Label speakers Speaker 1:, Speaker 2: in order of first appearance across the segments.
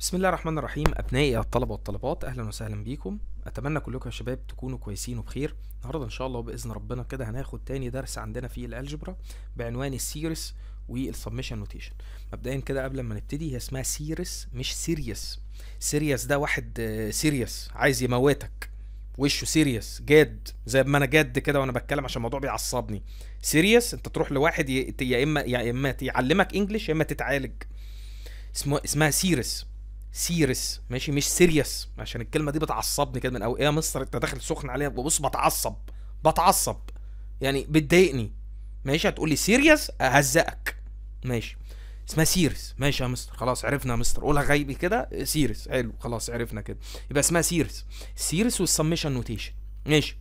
Speaker 1: بسم الله الرحمن الرحيم أبنائي الطلبة والطلبات أهلا وسهلا بيكم أتمنى كلكم يا شباب تكونوا كويسين وبخير النهاردة إن شاء الله بإذن ربنا كده هناخد تاني درس عندنا في الألجبرا بعنوان السيريس والسبمشن نوتيشن مبدئيا كده قبل ما نبتدي هي اسمها سيريس مش سيريس سيريس ده واحد آه، سيريس عايز يموتك وشه سيريس جاد زي ما انا جاد كده وانا بتكلم عشان الموضوع بيعصبني سيريس انت تروح لواحد يا اما يا اما يعلمك انجلش يا اما تتعالج اسمه اسمها سيريس سيريس ماشي مش سيريس عشان الكلمه دي بتعصبني كده من او يا مصر انت داخل سخن عليها ببص بتعصب بتعصب يعني بتضايقني ماشي هتقول لي سيريس اهزقك ماشي اسمها سيرس ماشي يا مستر خلاص عرفنا يا مستر قولها غيبي كده سيرس حلو خلاص عرفنا كده يبقى اسمها سيرس سيرس والسمشن نوتيشن ماشي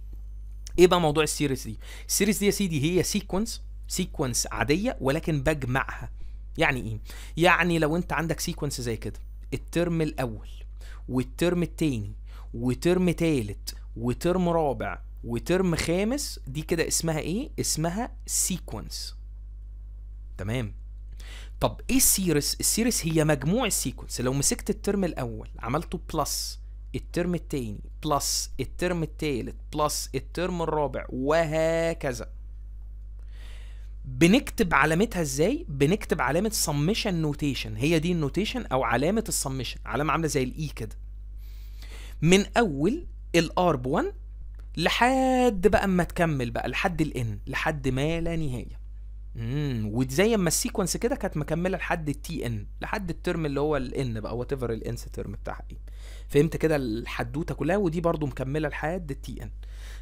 Speaker 1: ايه بقى موضوع السيريس دي السيريس دي يا سيدي هي سيكونس سيكونس عاديه ولكن بجمعها يعني ايه يعني لو انت عندك سيكونس زي كده الترم الاول والترم التاني وترم تالت وترم رابع وترم خامس دي كده اسمها ايه اسمها سيكونس تمام طب ايه السيرس السيرس هي مجموع السيكونس لو مسكت الترم الاول عملته بلس الترم التاني بلس الترم التالت بلس الترم الرابع وهكذا بنكتب علامتها ازاي بنكتب علامه سمشن نوتيشن هي دي النوتيشن او علامه السمشن علامه عامله زي الاي كده من اول الار ب 1 لحد بقى اما تكمل بقى لحد الان لحد ما لا نهايه امم وزي اما السيكونس كده كانت مكمله لحد التي ان لحد الترم اللي هو الان بقى وات ايفر الانس ترم بتاعها ايه فهمت كده الحدوته كلها ودي برضو مكمله لحد التي ان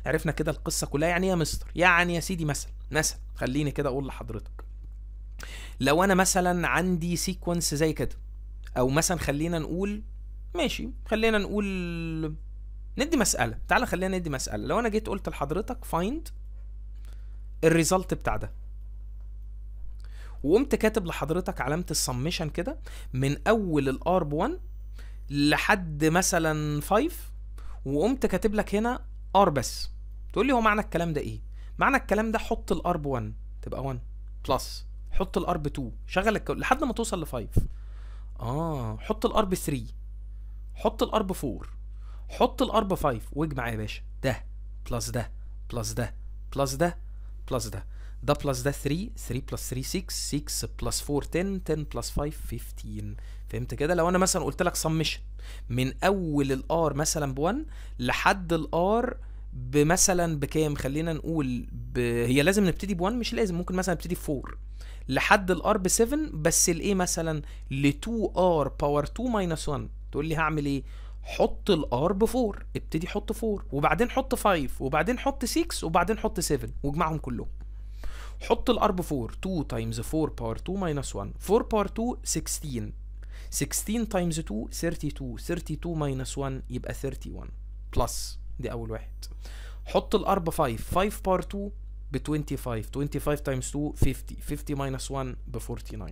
Speaker 1: عرفنا كده القصه كلها يعني إيه يا مستر يعني يا سيدي مثلا مثلا خليني كده اقول لحضرتك لو انا مثلا عندي سيكونس زي كده او مثلا خلينا نقول ماشي خلينا نقول ندي مساله تعالى خلينا ندي مساله لو انا جيت قلت لحضرتك فايند الريزلت بتاع ده وقمت كاتب لحضرتك علامه السمشن كده من اول الار ب 1 لحد مثلا 5 وقمت كاتب لك هنا ار بس تقول لي هو معنى الكلام ده ايه معنى الكلام ده حط الار ب 1 تبقى 1 بلس حط الار ب 2 شغل لحد ما توصل ل 5 اه حط الار ب 3 حط الار ب 4 حط الار ب 5 واجمع يا باشا ده بلس ده بلس ده بلس ده بلس ده ده بلس ده 3 3 بلس 3 6 6 بلس 4 10 10 بلس 5 15 فهمت كده لو انا مثلا قلت لك سمشن من اول الار مثلا ب1 لحد الار بمثلا بكام خلينا نقول ب... هي لازم نبتدي ب1 مش لازم ممكن مثلا نبتدي ب 4 لحد الار ب 7 بس الايه مثلا ل 2 ار باور 2 ماينس 1 تقول لي هعمل ايه حط الار ب 4 ابتدي حط 4 وبعدين حط 5 وبعدين حط 6 وبعدين حط 7 واجمعهم كلهم حط الار ب 4 2 تايمز 4 باور 2 ماينس 1 4 باور 2 16 16 تايمز 2 32 32 ماينس 1 يبقى 31 بلس دي اول واحد حط الاربع 5 5 بار 2 ب 25 25 تايمز 2 50 50 ماينس 1 ب 49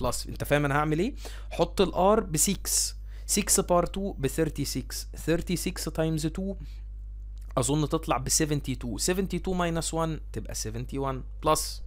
Speaker 1: بلس انت فاهم انا هعمل ايه حط الار ب 6 6 بار 2 ب 36 36 تايمز 2 اظن تطلع ب 72 72 ماينس 1 تبقى 71 بلس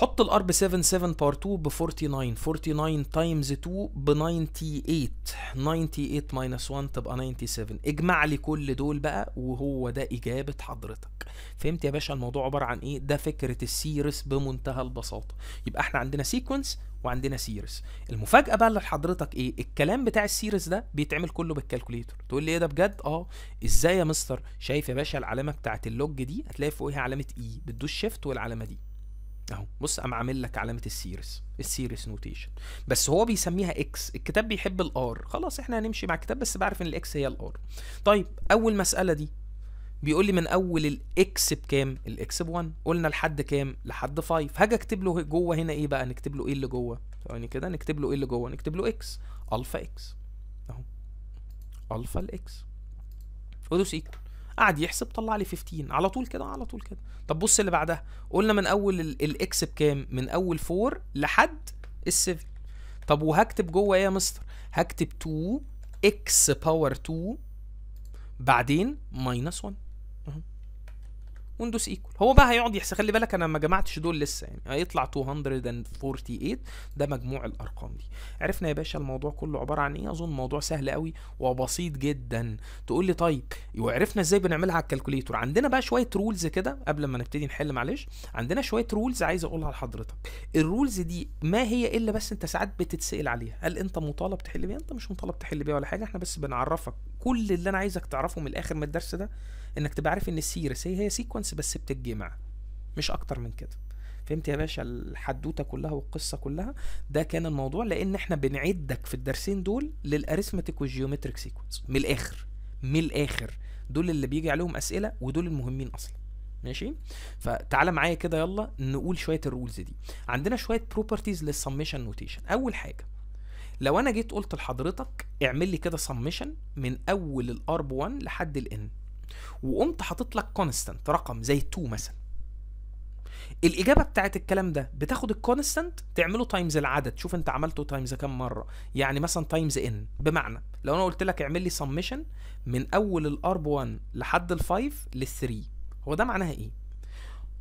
Speaker 1: حط الار بي 77 بار 2 ب 49 49 تايمز 2 ب 98 98 ماينس 1 تبقى 97 اجمع لي كل دول بقى وهو ده اجابه حضرتك فهمت يا باشا الموضوع عباره عن ايه ده فكره السيرس بمنتهى البساطه يبقى احنا عندنا سيكونس وعندنا سيرس المفاجاه بقى لحضرتك ايه الكلام بتاع السيرس ده بيتعمل كله بالكالكوليتر تقول لي ايه ده بجد اه ازاي يا مستر شايف يا باشا العلامه بتاعه اللوج دي هتلاقي فوقها علامه اي e. بتدوس شيفت والعلامه دي اهو بص قام عامل لك علامه السيريس السيريس نوتيشن بس هو بيسميها اكس الكتاب بيحب الار خلاص احنا هنمشي مع الكتاب بس بعرف ان الاكس هي الار طيب اول مساله دي بيقول لي من اول الاكس بكام الاكس ب 1 قلنا لحد كام لحد 5 هاجي اكتب له جوه هنا ايه بقى نكتب له ايه اللي جوه ثواني كده نكتب له ايه اللي جوه نكتب له اكس الفا اكس اهو الفا الاكس ودوس ايكوال قعد يحسب طلع لي 15 على طول كده على طول كده طب بص اللي بعدها قلنا من اول الاكس بكام من اول 4 لحد ال7 طب وهكتب جوه ايه يا مستر هكتب 2 اكس باور 2 بعدين ماينس 1 وندوس ايكول هو بقى هيقعد يحسب خلي بالك انا ما جمعتش دول لسه يعني هيطلع 248 ده مجموع الارقام دي عرفنا يا باشا الموضوع كله عباره عن ايه اظن موضوع سهل قوي وبسيط جدا تقول لي طيب وعرفنا ازاي بنعملها على الكالكوليتور عندنا بقى شويه رولز كده قبل ما نبتدي نحل معلش عندنا شويه رولز عايز اقولها لحضرتك الرولز دي ما هي الا بس انت ساعات بتتسال عليها هل انت مطالب تحل بيها انت مش مطالب تحل بيها ولا حاجه احنا بس بنعرفك كل اللي انا عايزك تعرفه من الاخر من الدرس ده انك تبقى عارف ان السيرس هي هي سيكونس بس بتتجمع مش اكتر من كده فهمت يا باشا الحدوته كلها والقصه كلها ده كان الموضوع لان احنا بنعدك في الدرسين دول للاريثمتيك والجيومتريك سيكونس من الاخر من الاخر دول اللي بيجي عليهم اسئله ودول المهمين اصلا ماشي فتعالى معايا كده يلا نقول شويه الرولز دي عندنا شويه بروبرتيز للسميشن نوتيشن اول حاجه لو انا جيت قلت لحضرتك اعمل لي كده سمشن من اول الارب 1 لحد الان وقمت حاطط لك كونستنت رقم زي 2 مثلا الاجابه بتاعت الكلام ده بتاخد الكونستنت تعمله تايمز العدد شوف انت عملته تايمز كام مره يعني مثلا تايمز ان بمعنى لو انا قلت لك اعمل لي سمشن من اول الارب 1 لحد ال5 لل3 هو ده معناها ايه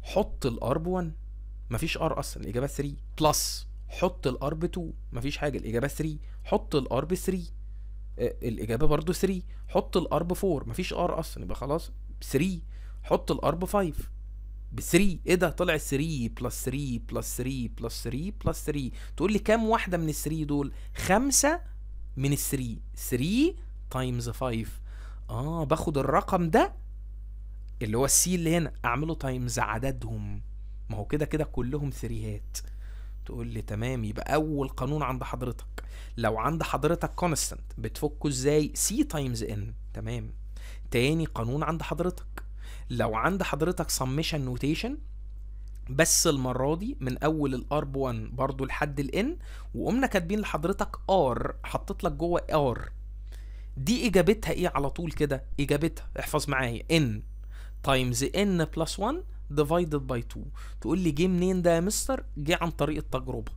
Speaker 1: حط الارب 1 مفيش ار اصلا الاجابه 3 بلس حط الار ب 2 مفيش حاجه الاجابه 3 حط الار ب 3 آه، الاجابه برضو 3 حط الار ب 4 مفيش ار اصلا يبقى خلاص 3 حط الار ب 5 ب 3 ايه ده طلع 3 بلس 3 بلس 3 بلس 3 بلس 3 تقول لي كام واحده من ال 3 دول خمسه من ال 3 3 تايمز 5 اه باخد الرقم ده اللي هو السي اللي هنا اعمله تايمز عددهم ما هو كده كده كلهم ثريهات تقول لي تمام يبقى اول قانون عند حضرتك لو عند حضرتك كونستنت بتفكه ازاي سي تايمز ان تمام تاني قانون عند حضرتك لو عند حضرتك سمشن نوتيشن بس المرة دي من أول الأرب 1 برضو لحد الان وقمنا كاتبين لحضرتك ار حطيت لك جوه ار دي إجابتها إيه على طول كده؟ إجابتها احفظ معايا ان تايمز ان بلس 1 ديفايدد باي 2 تقول لي جه منين ده يا مستر جه عن طريق التجربه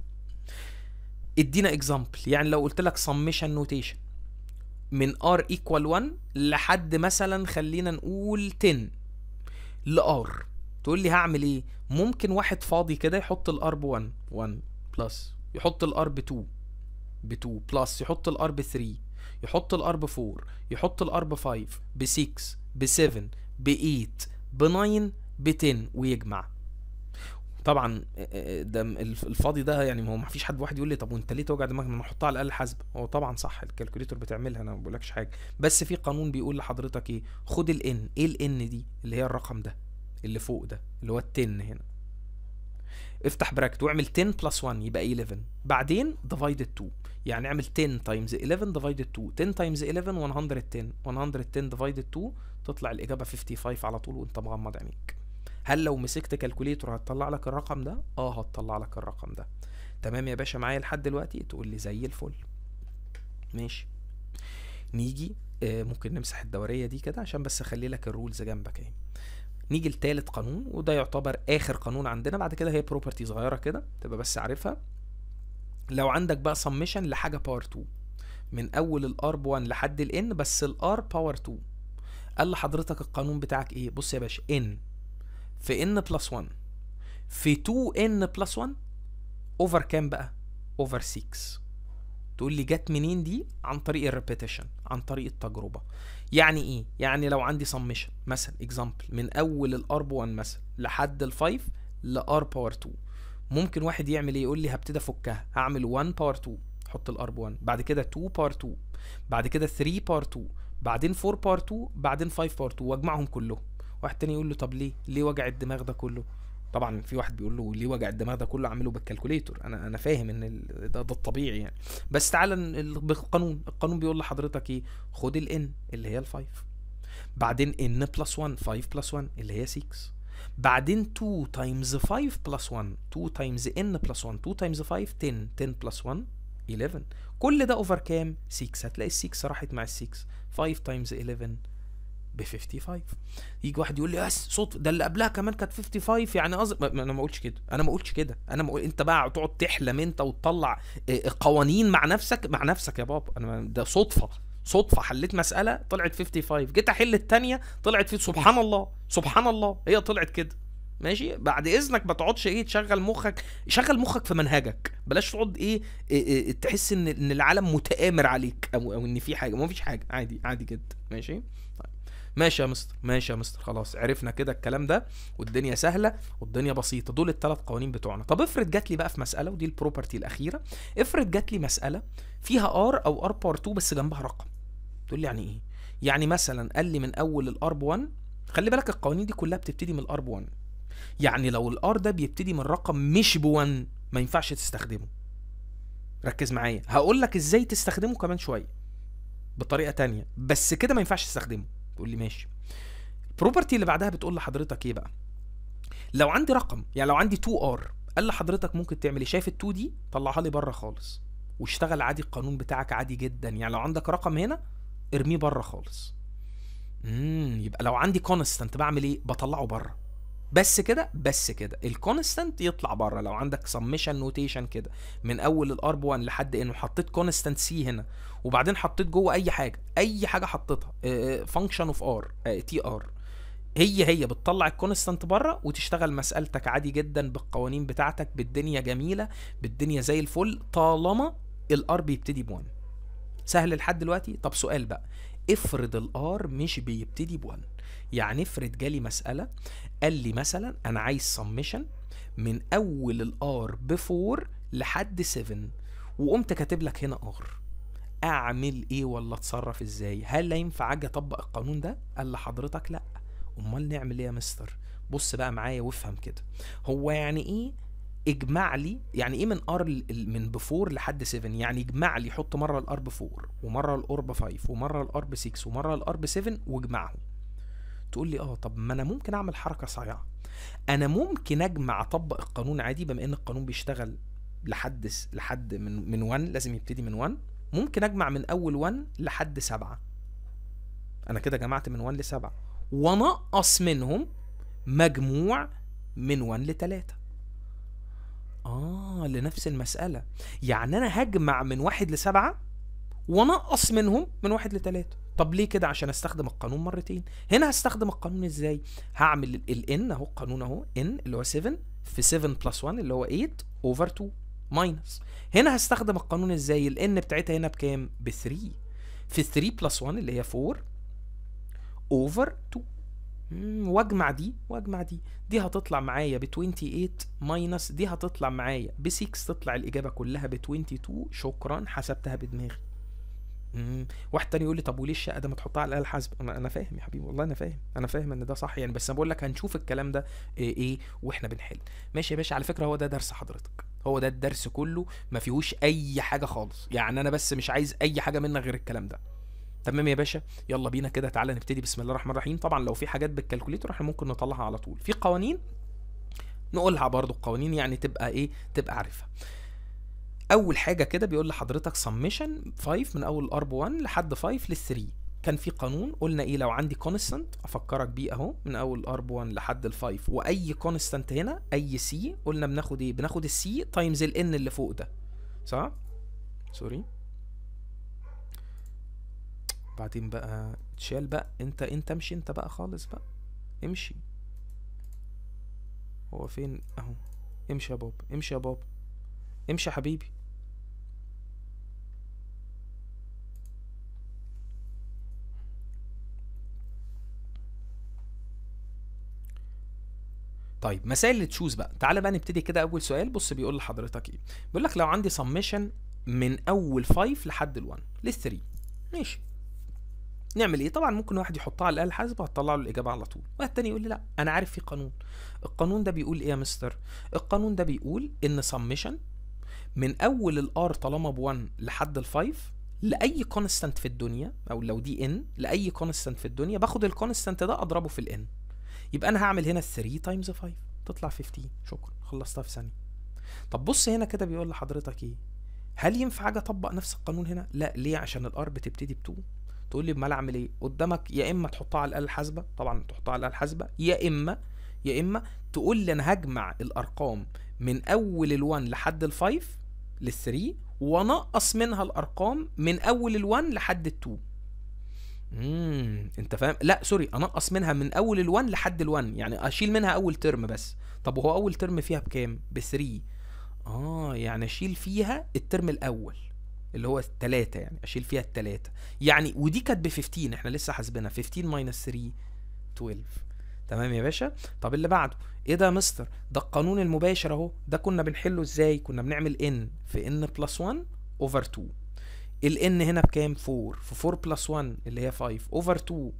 Speaker 1: ادينا اكزامبل يعني لو قلت لك سميشن نوتيشن من ار ايكوال 1 لحد مثلا خلينا نقول 10 لار تقول لي هعمل ايه ممكن واحد فاضي كده يحط الار ب 1 1 بلس يحط الار ب 2 ب 2 بلس يحط الار ب 3 يحط الار ب 4 يحط الار ب 5 ب 6 ب 7 ب 8 ب 9 بتن ويجمع طبعا آه، آه، آه، ده الفاضي ده يعني ما هو ما فيش حد واحد يقول لي طب وانت ليه توجع دماغك ما نحطها على الاقل حاسبه هو طبعا صح الكالكوليتر بتعملها انا ما بقولكش حاجه بس في قانون بيقول لحضرتك ايه خد الان ايه الان دي اللي هي الرقم ده اللي فوق ده اللي هو التن هنا افتح براكت واعمل 10 بلس 1 يبقى 11 بعدين ديفايد 2 يعني اعمل 10 تايمز 11 ديفايد 2 10 تايمز 11 110 110 ديفايد 2 تطلع الاجابه 55 على طول وانت مغمض عينيك هل لو مسكت كالكوليتر هتطلع لك الرقم ده اه هتطلع لك الرقم ده تمام يا باشا معايا لحد دلوقتي تقول لي زي الفل ماشي نيجي آه ممكن نمسح الدوريه دي كده عشان بس اخلي لك الرولز جنبك اهي نيجي لتالت قانون وده يعتبر اخر قانون عندنا بعد كده هي بروبرتي صغيره كده تبقى بس عارفها لو عندك بقى سمشن لحاجه باور 2 من اول الار 1 لحد الان بس الار باور 2 قال لحضرتك القانون بتاعك ايه بص يا باشا ان في ان بلس 1 في 2 ان بلس 1 اوفر كام بقى اوفر 6 تقول لي جت منين دي عن طريق الريبيتيشن عن طريق التجربه يعني ايه يعني لو عندي سمشن مثلا اكزامبل من اول الار 1 مثلا لحد ال5 لار باور 2 ممكن واحد يعمل ايه يقول لي هبتدي افكها هعمل 1 باور 2 احط الار 1 بعد كده 2 باور 2 بعد كده 3 باور 2 بعدين 4 باور 2 بعدين 5 باور 2 واجمعهم كلهم واحد تاني يقول له طب ليه ليه وجع الدماغ ده كله طبعا في واحد بيقول له ليه وجع الدماغ ده كله اعمله بالكالكوليتور انا انا فاهم ان ده, ده الطبيعي يعني بس تعالى بالقانون القانون بيقول لحضرتك ايه خد الان اللي هي الفايف بعدين ان بلس 1 5 بلس 1 اللي هي 6 بعدين 2 تايمز 5 بلس 1 2 تايمز ان بلس 1 2 تايمز 5 10 10 بلس 1 11 كل ده اوفر كام 6 هتلاقي ال 6 راحت مع ال 6 5 تايمز 11 ب 55 يجي واحد يقول لي بس صوت ده اللي قبلها كمان كانت 55 يعني قصدي ما انا ما اقولش كده انا ما اقولش كده انا ما أقول... انت بقى تقعد تحلم انت وتطلع آه، آه، قوانين مع نفسك مع نفسك يا بابا انا ده صدفه صدفه حليت مساله طلعت 55 جيت احل الثانيه طلعت في سبحان الله سبحان الله هي طلعت كده ماشي بعد اذنك ما تقعدش ايه تشغل مخك شغل مخك في منهجك بلاش تقعد إيه, إيه, إيه تحس ان ان العالم متآمر عليك او او ان في حاجه ما فيش حاجه عادي عادي جدا ماشي ماشي يا مستر ماشي يا مستر خلاص عرفنا كده الكلام ده والدنيا سهله والدنيا بسيطه دول الثلاث قوانين بتوعنا طب افرض جات لي بقى في مساله ودي البروبرتي الاخيره افرض جات لي مساله فيها ار او ار بار 2 بس جنبها رقم تقول لي يعني ايه يعني مثلا قال لي من اول الار 1 خلي بالك القوانين دي كلها بتبتدي من الار 1 يعني لو الار ده بيبتدي من رقم مش ب 1 ما ينفعش تستخدمه ركز معايا هقول لك ازاي تستخدمه كمان شويه بطريقه تانية بس كده ما ينفعش تستخدمه تقول لي ماشي البروبرتي اللي بعدها بتقول لحضرتك ايه بقى لو عندي رقم يعني لو عندي 2 ار قال لحضرتك ممكن تعمل ايه شايف ال2 دي طلعها لي بره خالص واشتغل عادي القانون بتاعك عادي جدا يعني لو عندك رقم هنا ارميه بره خالص امم يبقى لو عندي كونستنت بعمل ايه بطلعه بره بس كده بس كده الكونستنت يطلع بره لو عندك سمشن نوتيشن كده من اول الارب 1 لحد انه حطيت كونستنت سي هنا وبعدين حطيت جوه اي حاجه اي حاجه حطيتها فانكشن اوف ار تي ار هي هي بتطلع الكونستنت بره وتشتغل مسالتك عادي جدا بالقوانين بتاعتك بالدنيا جميله بالدنيا زي الفل طالما الار بيبتدي ب1 سهل لحد دلوقتي طب سؤال بقى افرض الار مش بيبتدي ب1 يعني افرض جالي مساله قال لي مثلا انا عايز سمشن من اول الار ب 4 لحد 7 وقمت كاتب لك هنا ار اعمل ايه ولا اتصرف ازاي هل ينفع اجي اطبق القانون ده قال لحضرتك لا امال نعمل ايه يا مستر بص بقى معايا وافهم كده هو يعني ايه اجمع لي يعني ايه من ار من بفور لحد 7 يعني اجمع لي حط مره الار بفور ومره الار ب 5 ومره الار ب 6 ومره الار ب 7 واجمعهم تقول لي اه طب ما انا ممكن اعمل حركه صايعه انا ممكن اجمع اطبق القانون عادي بما ان القانون بيشتغل لحد لحد من من 1 لازم يبتدي من 1 ممكن اجمع من اول 1 لحد 7 انا كده جمعت من 1 ل 7 ونقص منهم مجموع من 1 ل 3 اه لنفس المساله يعني انا هجمع من واحد لسبعه وانقص منهم من واحد لتلاته طب ليه كده عشان استخدم القانون مرتين هنا هستخدم القانون ازاي هعمل الان اهو القانون اهو ان اللي هو 7 في 7 بلس 1 اللي هو 8 اوفر 2 ماينس هنا هستخدم القانون ازاي الان بتاعتها هنا بكام ب 3 في 3 بلس 1 اللي هي 4 اوفر 2 واجمع دي واجمع دي دي هتطلع معايا ب 28 ماينس دي هتطلع معايا ب 6 تطلع الاجابه كلها ب 22 شكرا حسبتها بدماغي واحد تاني يقول لي طب وليه الشقه ده ما تحطها على الاله الحاسبه انا انا فاهم يا حبيبي والله انا فاهم انا فاهم ان ده صح يعني بس انا بقول لك هنشوف الكلام ده ايه, إيه واحنا بنحل ماشي يا باشا على فكره هو ده درس حضرتك هو ده الدرس كله ما فيهوش اي حاجه خالص يعني انا بس مش عايز اي حاجه منك غير الكلام ده تمام يا باشا يلا بينا كده تعالى نبتدي بسم الله الرحمن الرحيم طبعا لو في حاجات بالكالكوليتر احنا ممكن نطلعها على طول في قوانين نقولها برضو القوانين يعني تبقى ايه تبقى عارفها اول حاجه كده بيقول لحضرتك سمشن 5 من اول الارب 1 لحد 5 لل 3 كان في قانون قلنا ايه لو عندي كونستانت افكرك بيه اهو من اول الارب 1 لحد ال5 واي كونستانت هنا اي سي قلنا بناخد ايه بناخد السي تايمز الان اللي فوق ده صح سوري بعدين بقى اتشال بقى انت انت امشي انت بقى خالص بقى امشي هو فين اهو امشي يا بابا امشي يا بابا امشي يا حبيبي طيب مسائل تشوز بقى تعالى بقى نبتدي كده اول سؤال بص بيقول لحضرتك ايه بيقول لك لو عندي سمشن من اول 5 لحد ال1 لل3 ماشي نعمل ايه طبعا ممكن واحد يحطها على الاله الحاسبه هتطلع له الاجابه على طول واحد تاني يقول لي لا انا عارف في قانون القانون ده بيقول ايه يا مستر القانون ده بيقول ان سمشن من اول الار طالما ب1 لحد ال5 لاي كونستانت في الدنيا او لو دي ان لاي كونستانت في الدنيا باخد الكونستانت ده اضربه في الان يبقى انا هعمل هنا 3 تايمز 5 تطلع 15 شكرا خلصتها في ثانيه طب بص هنا كده بيقول لحضرتك ايه هل ينفع اجي اطبق نفس القانون هنا لا ليه عشان الار بتبتدي ب2 تقول لي امال اعمل ايه قدامك يا اما تحطها على الاله الحاسبه طبعا تحطها على الاله الحاسبه يا اما يا اما تقول لي انا هجمع الارقام من اول ال1 لحد ال5 لل3 وانقص منها الارقام من اول ال1 لحد ال2 امم انت فاهم لا سوري انقص منها من اول ال1 لحد ال1 يعني اشيل منها اول ترم بس طب وهو اول ترم فيها بكام ب3 اه يعني اشيل فيها الترم الاول اللي هو الثلاثه يعني اشيل فيها الثلاثه يعني ودي كانت ب 15 احنا لسه حاسبينها 15 ماينس 3 12 تمام يا باشا طب اللي بعده ايه ده يا مستر ده القانون المباشر اهو ده كنا بنحله ازاي كنا بنعمل ان في ان بلس 1 اوفر 2 الان هنا بكام 4 في 4 بلس 1 اللي هي 5 اوفر 2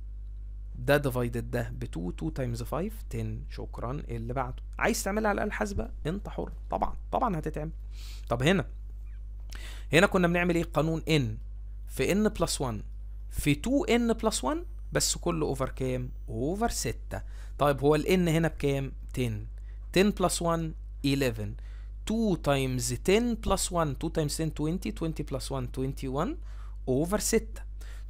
Speaker 1: ده ديفايدد ده ب 2 2 تايمز 5 10 شكرا اللي بعده عايز تعملها على الاله الحاسبه انت حر طبعا طبعا هتتعمل طب هنا هنا كنا بنعمل ايه قانون ان في ان بلس 1 في 2 ان بلس 1 بس كله اوفر كام اوفر 6 طيب هو الان هنا بكام 10 10 بلس 1 11 2 تايمز 10 بلس 1 2 تايمز 10 20 20 بلس 1 21 اوفر 6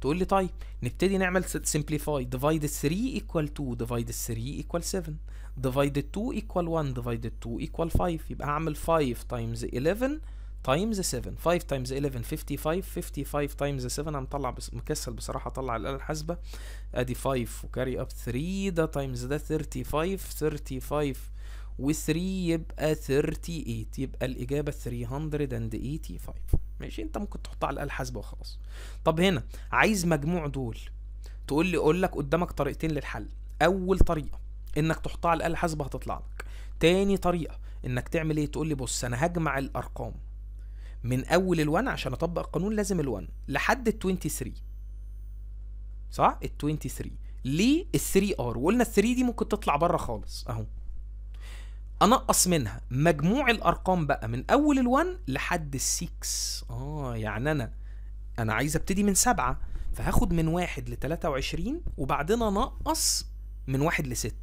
Speaker 1: تقول لي طيب نبتدي نعمل سمبليفاي ديفايد 3 ايكوال 2 ديفايد 3 ايكوال 7 ديفايد 2 ايكوال 1 ديفايد 2 ايكوال 5 يبقى هعمل 5 تايمز 11 تايمز 7 5 تايمز 11 55 55 تايمز 7 انا مطلع بس مكسل بصراحه اطلع الاله الحاسبه ادي 5 وكاري اب 3 ده تايمز ده 35 35 و3 يبقى 38 يبقى الاجابه 385 ماشي انت ممكن تحطها على الاله الحاسبه وخلاص طب هنا عايز مجموع دول تقول لي اقول لك قدامك طريقتين للحل اول طريقه انك تحطها على الاله الحاسبه هتطلع لك تاني طريقه انك تعمل ايه تقول لي بص انا هجمع الارقام من اول ال1 عشان اطبق القانون لازم ال1 لحد ال23 صح ال23 ليه ال3 ار وقلنا ال3 دي ممكن تطلع بره خالص اهو انقص منها مجموع الارقام بقى من اول ال1 لحد ال6 اه يعني انا انا عايز ابتدي من 7 فهاخد من 1 ل 23 وبعدين انقص من 1 ل 6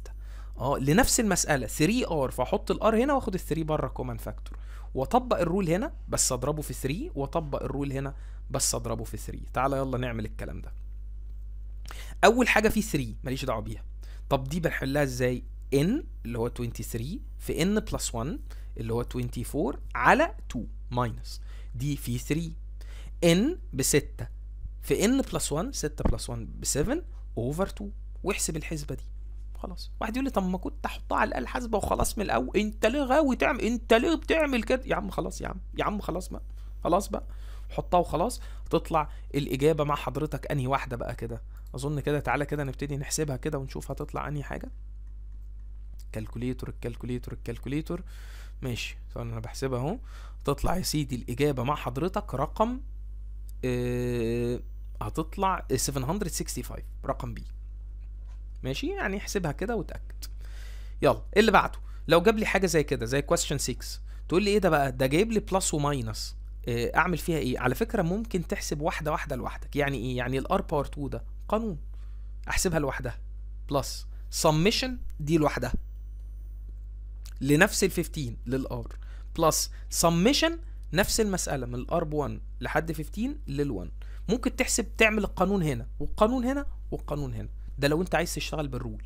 Speaker 1: اه لنفس المساله 3 ار فاحط الار هنا واخد ال 3 بره كومن فاكتور واطبق الرول هنا بس اضربه في 3 واطبق الرول هنا بس اضربه في 3 تعالى يلا نعمل الكلام ده اول حاجه في 3 ماليش دعوه بيها طب دي بنحلها ازاي n اللي هو 23 في n بلس 1 اللي هو 24 على 2 ماينس دي في 3 n ب 6 في n بلس 1 6 بلس 1 ب 7 اوفر 2 واحسب الحسبه دي خلاص واحد يقول لي طب ما كنت احطها على الاقل حاسبه وخلاص من الاول انت ليه غاوي تعمل انت ليه بتعمل كده يا عم خلاص يا عم يا عم خلاص بقى خلاص بقى حطها وخلاص تطلع الاجابه مع حضرتك انهي واحده بقى كده اظن كده تعالى كده نبتدي نحسبها كده ونشوف هتطلع انهي حاجه كالكوليتور الكالكوليتور الكالكوليتور ماشي انا بحسبها اهو تطلع يا سيدي الاجابه مع حضرتك رقم آه هتطلع 765 رقم بي ماشي يعني احسبها كده وتاكد يلا ايه اللي بعده لو جاب لي حاجه زي كده زي كويستشن 6 تقول لي ايه ده بقى ده جايب لي بلس وماينس آه، اعمل فيها ايه على فكره ممكن تحسب واحده واحده لوحدك يعني ايه يعني الار باور 2 ده قانون احسبها لوحدها بلس سمشن دي لوحدها لنفس ال 15 للار بلس سمشن نفس المساله من الار ب 1 لحد 15 لل1 ممكن تحسب تعمل القانون هنا والقانون هنا والقانون هنا ده لو انت عايز تشتغل بالرول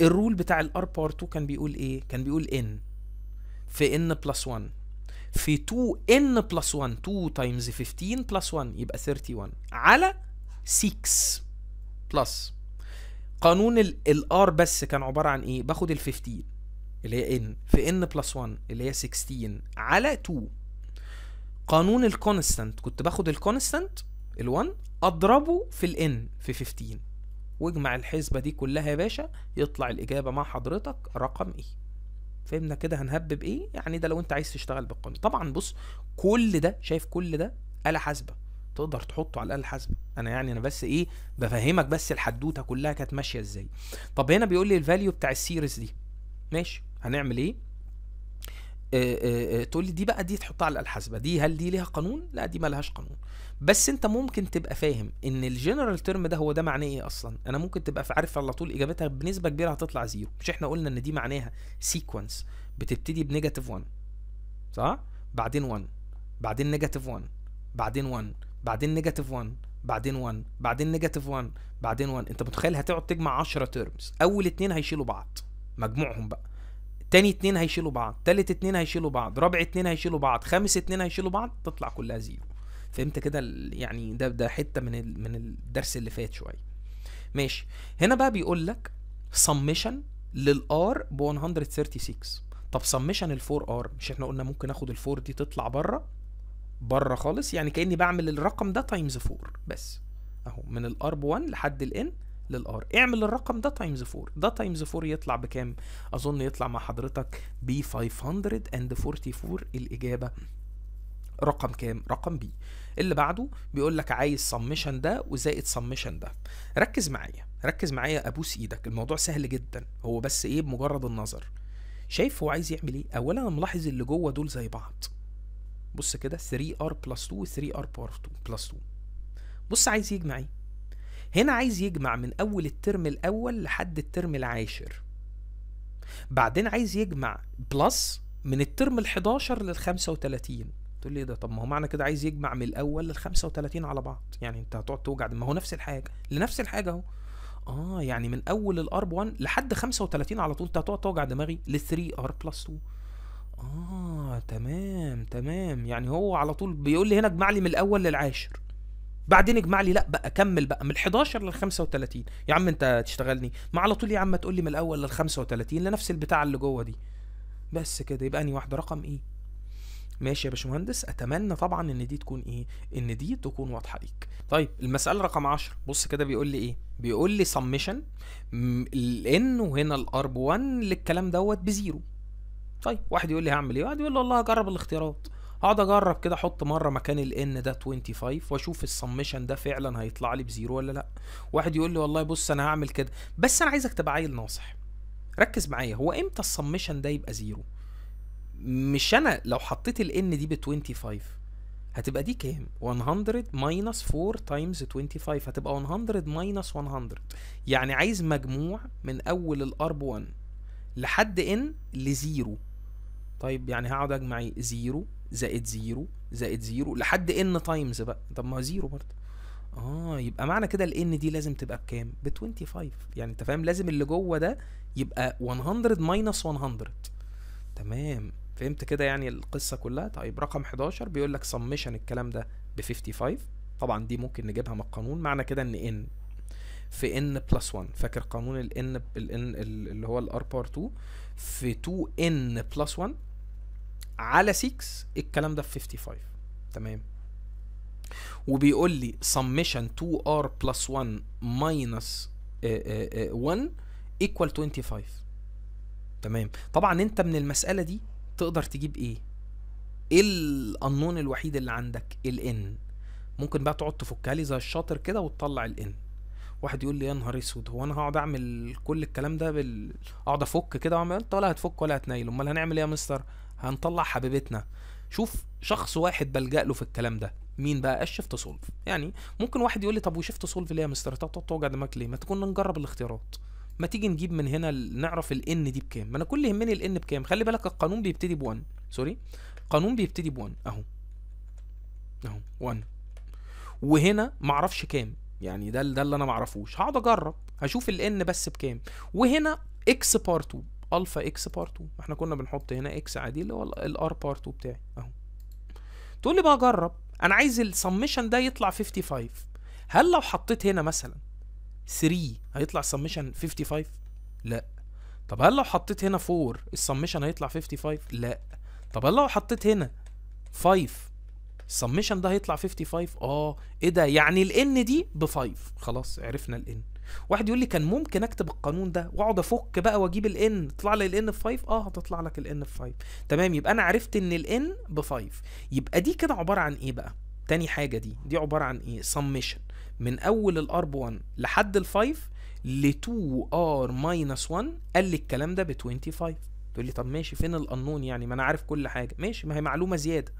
Speaker 1: الرول بتاع الار بار 2 كان بيقول ايه كان بيقول ان في ان بلس 1 في 2 ان بلس 1 2 تايمز 15 بلس 1 يبقى 31 على 6 بلس قانون الار بس كان عباره عن ايه باخد ال 15 اللي هي ان في ان بلس 1 اللي هي 16 على 2 قانون الكونستنت كنت باخد الكونستنت ال1 اضربه في الان في 15 واجمع الحسبة دي كلها يا باشا يطلع الإجابة مع حضرتك رقم إيه فهمنا كده هنهبب إيه يعني ده لو أنت عايز تشتغل بالقانون طبعا بص كل ده شايف كل ده آلة حاسبة تقدر تحطه على الآلة الحاسبة أنا يعني أنا بس إيه بفهمك بس الحدوتة كلها كانت ماشية إزاي طب هنا بيقول لي الفاليو بتاع السيريز دي ماشي هنعمل إيه آه، آه، آه، تقول لي دي بقى دي تحطها على الحاسبه دي هل دي ليها قانون لا دي مالهاش قانون بس انت ممكن تبقى فاهم ان الجنرال تيرم ده هو ده معناه ايه اصلا انا ممكن تبقى عارف على طول اجابتها بنسبه كبيره هتطلع زيرو مش احنا قلنا ان دي معناها سيكونس بتبتدي بنيجاتيف 1 صح بعدين 1 بعدين نيجاتيف 1 بعدين 1 بعدين نيجاتيف 1 بعدين 1 بعدين نيجاتيف 1 بعدين 1 انت متخيل هتقعد تجمع 10 تيرمز اول اتنين هيشيلوا بعض مجموعهم بقى تاني اتنين هيشيلوا بعض تالت اتنين هيشيلوا بعض رابع اتنين هيشيلوا بعض خامس اتنين هيشيلوا بعض تطلع كلها زيرو فهمت كده يعني ده ده حته من من الدرس اللي فات شويه ماشي هنا بقى بيقول لك سمشن للار ب 136 طب سمشن الفور ار مش احنا قلنا ممكن اخد الفور دي تطلع بره بره خالص يعني كاني بعمل الرقم ده تايمز 4 بس اهو من الار ب 1 لحد الان للار اعمل الرقم ده تايمز 4 ده تايمز 4 يطلع بكام اظن يطلع مع حضرتك ب 544 الاجابه رقم كام رقم بي اللي بعده بيقول لك عايز سمشن ده وزائد سمشن ده ركز معايا ركز معايا ابوس ايدك الموضوع سهل جدا هو بس ايه بمجرد النظر شايف هو عايز يعمل ايه اولا انا ملاحظ اللي جوه دول زي بعض بص كده 3 r بلس 2 و 3 r 2 بلس 2 بص عايز يجمع ايه هنا عايز يجمع من أول الترم الأول لحد الترم العاشر بعدين عايز يجمع بلس من الترم ال 11 لل 35 تقول لي إيه ده طب ما هو معنى كده عايز يجمع من الاول لل 35 على بعض يعني انت هتقعد توجع ما هو نفس الحاجه لنفس الحاجه اهو اه يعني من اول الار 1 لحد 35 على طول انت هتقعد توجع دماغي لل 3 ار بلس 2 اه تمام تمام يعني هو على طول بيقول لي هنا اجمع لي من الاول للعاشر بعدين اجمع لي لا بقى كمل بقى من ال 11 لل 35 يا عم انت تشتغلني ما على طول يا عم تقول لي من الاول لل 35 لنفس البتاع اللي جوه دي بس كده يبقى اني واحده رقم ايه ماشي يا باشمهندس اتمنى طبعا ان دي تكون ايه ان دي تكون واضحه ليك طيب المساله رقم 10 بص كده بيقول لي ايه بيقول لي سمشن الان وهنا الارب 1 للكلام دوت بزيرو طيب واحد يقول لي هعمل ايه واحد يقول له والله هجرب الاختيارات اقعد اجرب كده احط مره مكان الان ده 25 واشوف السمشن ده فعلا هيطلع لي بزيرو ولا لا واحد يقول لي والله بص انا هعمل كده بس انا عايزك تبقى عيل ناصح ركز معايا هو امتى السمشن ده يبقى زيرو مش انا لو حطيت الان دي ب 25 هتبقى دي كام 100 ماينس 4 تايمز 25 هتبقى 100 ماينس 100 يعني عايز مجموع من اول الارب 1 لحد ان لزيرو طيب يعني هقعد اجمع 0 إيه؟ زائد زيرو زائد زيرو لحد ان تايمز بقى طب ما زيرو برضه اه يبقى معنى كده الان دي لازم تبقى بكام ب 25 يعني انت فاهم لازم اللي جوه ده يبقى 100 ماينس 100 تمام فهمت كده يعني القصه كلها طيب رقم 11 بيقول لك سمشن الكلام ده ب 55 طبعا دي ممكن نجيبها من القانون معنى كده ان ان في ان بلس 1 فاكر قانون الان الان اللي هو الار بار 2 في 2 ان بلس 1 على 6 الكلام ده في 55 تمام وبيقول لي summation 2r plus 1 minus 1 آه، آه، آه، equal 25 تمام طبعا انت من المسألة دي تقدر تجيب ايه ايه القانون الوحيد اللي عندك ال n ممكن بقى تقعد تفكها لي زي الشاطر كده وتطلع ال n واحد يقول لي يا نهار اسود هو انا هقعد اعمل كل الكلام ده بال اقعد افك كده واعمل انت ولا هتفك ولا هتنيل امال هنعمل ايه يا مستر هنطلع حبيبتنا شوف شخص واحد بلجأ له في الكلام ده مين بقى الشيفت سولف يعني ممكن واحد يقول لي طب وشيفت سولف ليه يا مستر طب توجع دماغك ليه ما تكون نجرب الاختيارات ما تيجي نجيب من هنا نعرف الان دي بكام ما انا كل يهمني الان بكام خلي بالك القانون بيبتدي ب1 سوري قانون بيبتدي ب1 اهو اهو 1 وهنا معرفش كام يعني ده ده اللي انا معرفوش هقعد اجرب هشوف الان بس بكام وهنا اكس بار 2 الفا اكس بار 2 احنا كنا بنحط هنا اكس عادي اللي هو الار بار 2 بتاعي اهو تقول لي بقى جرب انا عايز السمشن ده يطلع 55 هل لو حطيت هنا مثلا 3 هيطلع السمشن 55 لا طب هل لو حطيت هنا 4 السمشن هيطلع 55 لا طب هل لو حطيت هنا 5 السمشن ده هيطلع 55 اه ايه ده يعني الان دي ب 5 خلاص عرفنا الان واحد يقول لي كان ممكن اكتب القانون ده واقعد افك بقى واجيب الان تطلع لي الان ب 5 اه هتطلع لك الان ب 5 تمام يبقى انا عرفت ان الان ب 5 يبقى دي كده عباره عن ايه بقى تاني حاجه دي دي عباره عن ايه سمشن من اول الارب 1 لحد ال 5 ل 2 ار ماينس 1 قال لي الكلام ده ب 25 تقول لي طب ماشي فين القانون يعني ما انا عارف كل حاجه ماشي ما هي معلومه زياده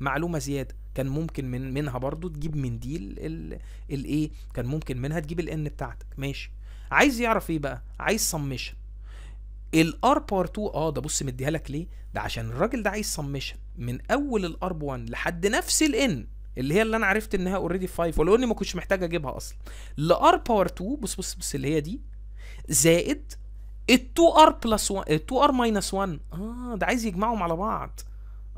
Speaker 1: معلومه زياده كان ممكن من منها برضو تجيب من دي الايه كان ممكن منها تجيب الان بتاعتك ماشي عايز يعرف ايه بقى عايز الـ الار بار 2 اه ده بص مديها لك ليه ده عشان الراجل ده عايز سمشن من اول الار 1 لحد نفس الان اللي هي اللي انا عرفت انها اوريدي 5 ولو اني ما كنتش محتاج اجيبها اصلا لار باور 2 بص بص بص اللي هي دي زائد ال 2 ار بلس 1 ال 2 ار ماينس 1 اه ده عايز يجمعهم على بعض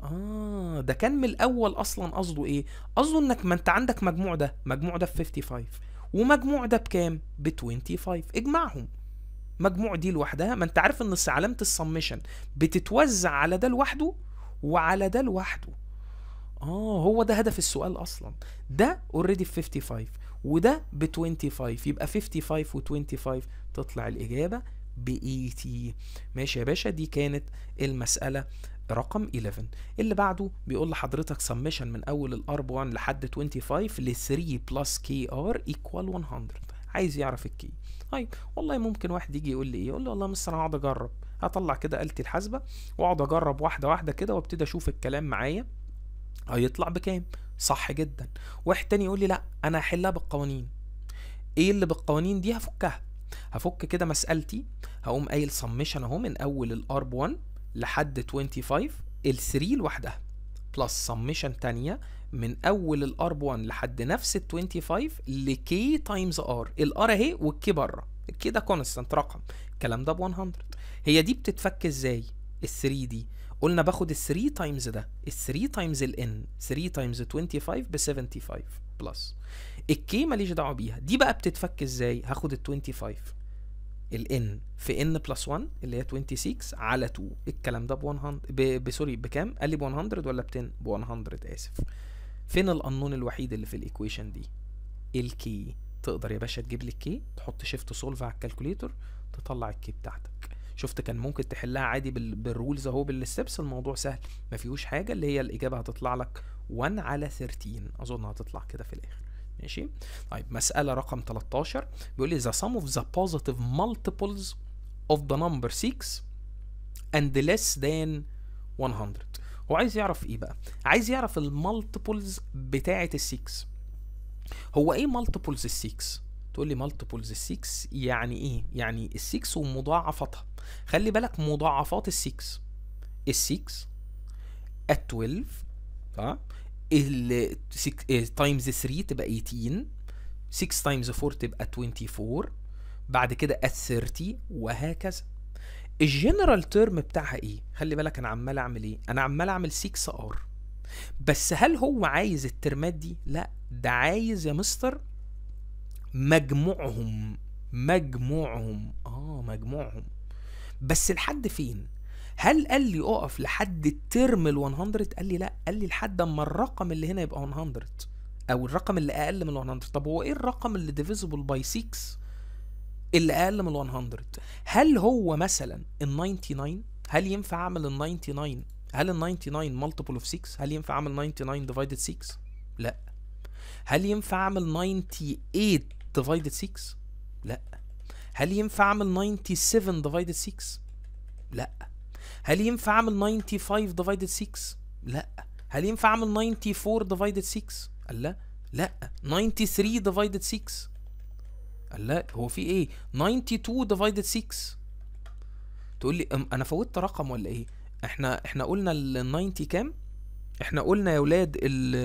Speaker 1: اه ده كان من الاول اصلا قصده ايه قصده انك ما انت عندك مجموع ده مجموع ده ب 55 ومجموع ده بكام ب 25 اجمعهم مجموع دي لوحدها ما انت عارف ان علامه السمشن بتتوزع على ده لوحده وعلى ده لوحده اه هو ده هدف السؤال اصلا ده اوريدي ب 55 وده ب 25 يبقى 55 و 25 تطلع الاجابه بإي تي e ماشي يا باشا دي كانت المسألة رقم 11 اللي بعده بيقول لحضرتك سميشن من اول الارب 1 لحد 25 ل 3 بلس كي ار ايكوال 100 عايز يعرف الكي طيب والله ممكن واحد يجي يقول لي ايه يقول لي والله مثلا انا هقعد اجرب هطلع كده آلتي الحاسبه واقعد اجرب واحده واحده كده وابتدي اشوف الكلام معايا هيطلع بكام صح جدا واحد تاني يقول لي لا انا هحلها بالقوانين ايه اللي بالقوانين دي هفكها هفك كده مسألتي هقوم قايل سميشن اهو من اول الارب 1 لحد 25 ال 3 لوحدها بلس سميشن تانية من اول الار 1 لحد نفس ال 25 لكي تايمز ار الار اهي والكي بره الكي ده كونستنت رقم الكلام ده ب 100 هي دي بتتفك ازاي ال 3 دي قلنا باخد ال 3 تايمز ده ال 3 تايمز ال N، 3 تايمز 25 ب 75 بلس الكي ماليش دعوه بيها دي بقى بتتفك ازاي هاخد ال 25 ال n في n بلس 1 اللي هي 26 على 2 الكلام ده ب 100 سوري بكام؟ قال لي ب 100 ولا ب 10؟ ب 100 اسف. فين القانون الوحيد اللي في الايكويشن دي؟ الكي تقدر يا باشا تجيب لي الكي تحط شيفت سولف على الكالكوليتر تطلع الكي بتاعتك. شفت كان ممكن تحلها عادي بالرولز اهو بالستبس الموضوع سهل ما فيهوش حاجه اللي هي الاجابه هتطلع لك 1 على 13 اظن هتطلع كده في الاخر ماشي طيب مساله رقم 13 بيقول لي the sum of the positive multiples of the number 6 and less than 100 هو عايز يعرف ايه بقى عايز يعرف المالتيبلز بتاعه ال6 هو ايه مالتيبلز ال6 تقول لي مالتيبلز ال6 يعني ايه يعني ال6 ومضاعفاتها خلي بالك مضاعفات ال6 ال6 ال12 تمام تايمز 3 تبقى 18 6 تايمز 4 تبقى 24 بعد كده ال 30 وهكذا الجنرال تيرم بتاعها ايه خلي بالك انا عمال اعمل ايه انا عمال اعمل 6 ار بس هل هو عايز الترمات دي لا ده عايز يا مستر مجموعهم مجموعهم اه مجموعهم بس لحد فين هل قال لي اقف لحد الترم ال 100 قال لي لا قال لي لحد اما الرقم اللي هنا يبقى 100 او الرقم اللي اقل من 100 طب هو ايه الرقم اللي ديفيزبل باي 6 اللي اقل من 100 هل هو مثلا ال 99 هل ينفع اعمل ال 99 هل ال 99 مالتيبل اوف 6 هل ينفع اعمل 99 ديفايدد 6 لا هل ينفع اعمل 98 ديفايدد 6 لا هل ينفع اعمل 97 ديفايدد 6 لا هل ينفع اعمل 95 ديفايدد 6 لا هل ينفع اعمل 94 ديفايدد 6 قال لا لا 93 ديفايدد 6 قال لا هو في ايه 92 ديفايدد 6 تقول لي انا فوتت رقم ولا ايه احنا احنا قلنا ال 90 كام احنا قلنا يا ولاد ال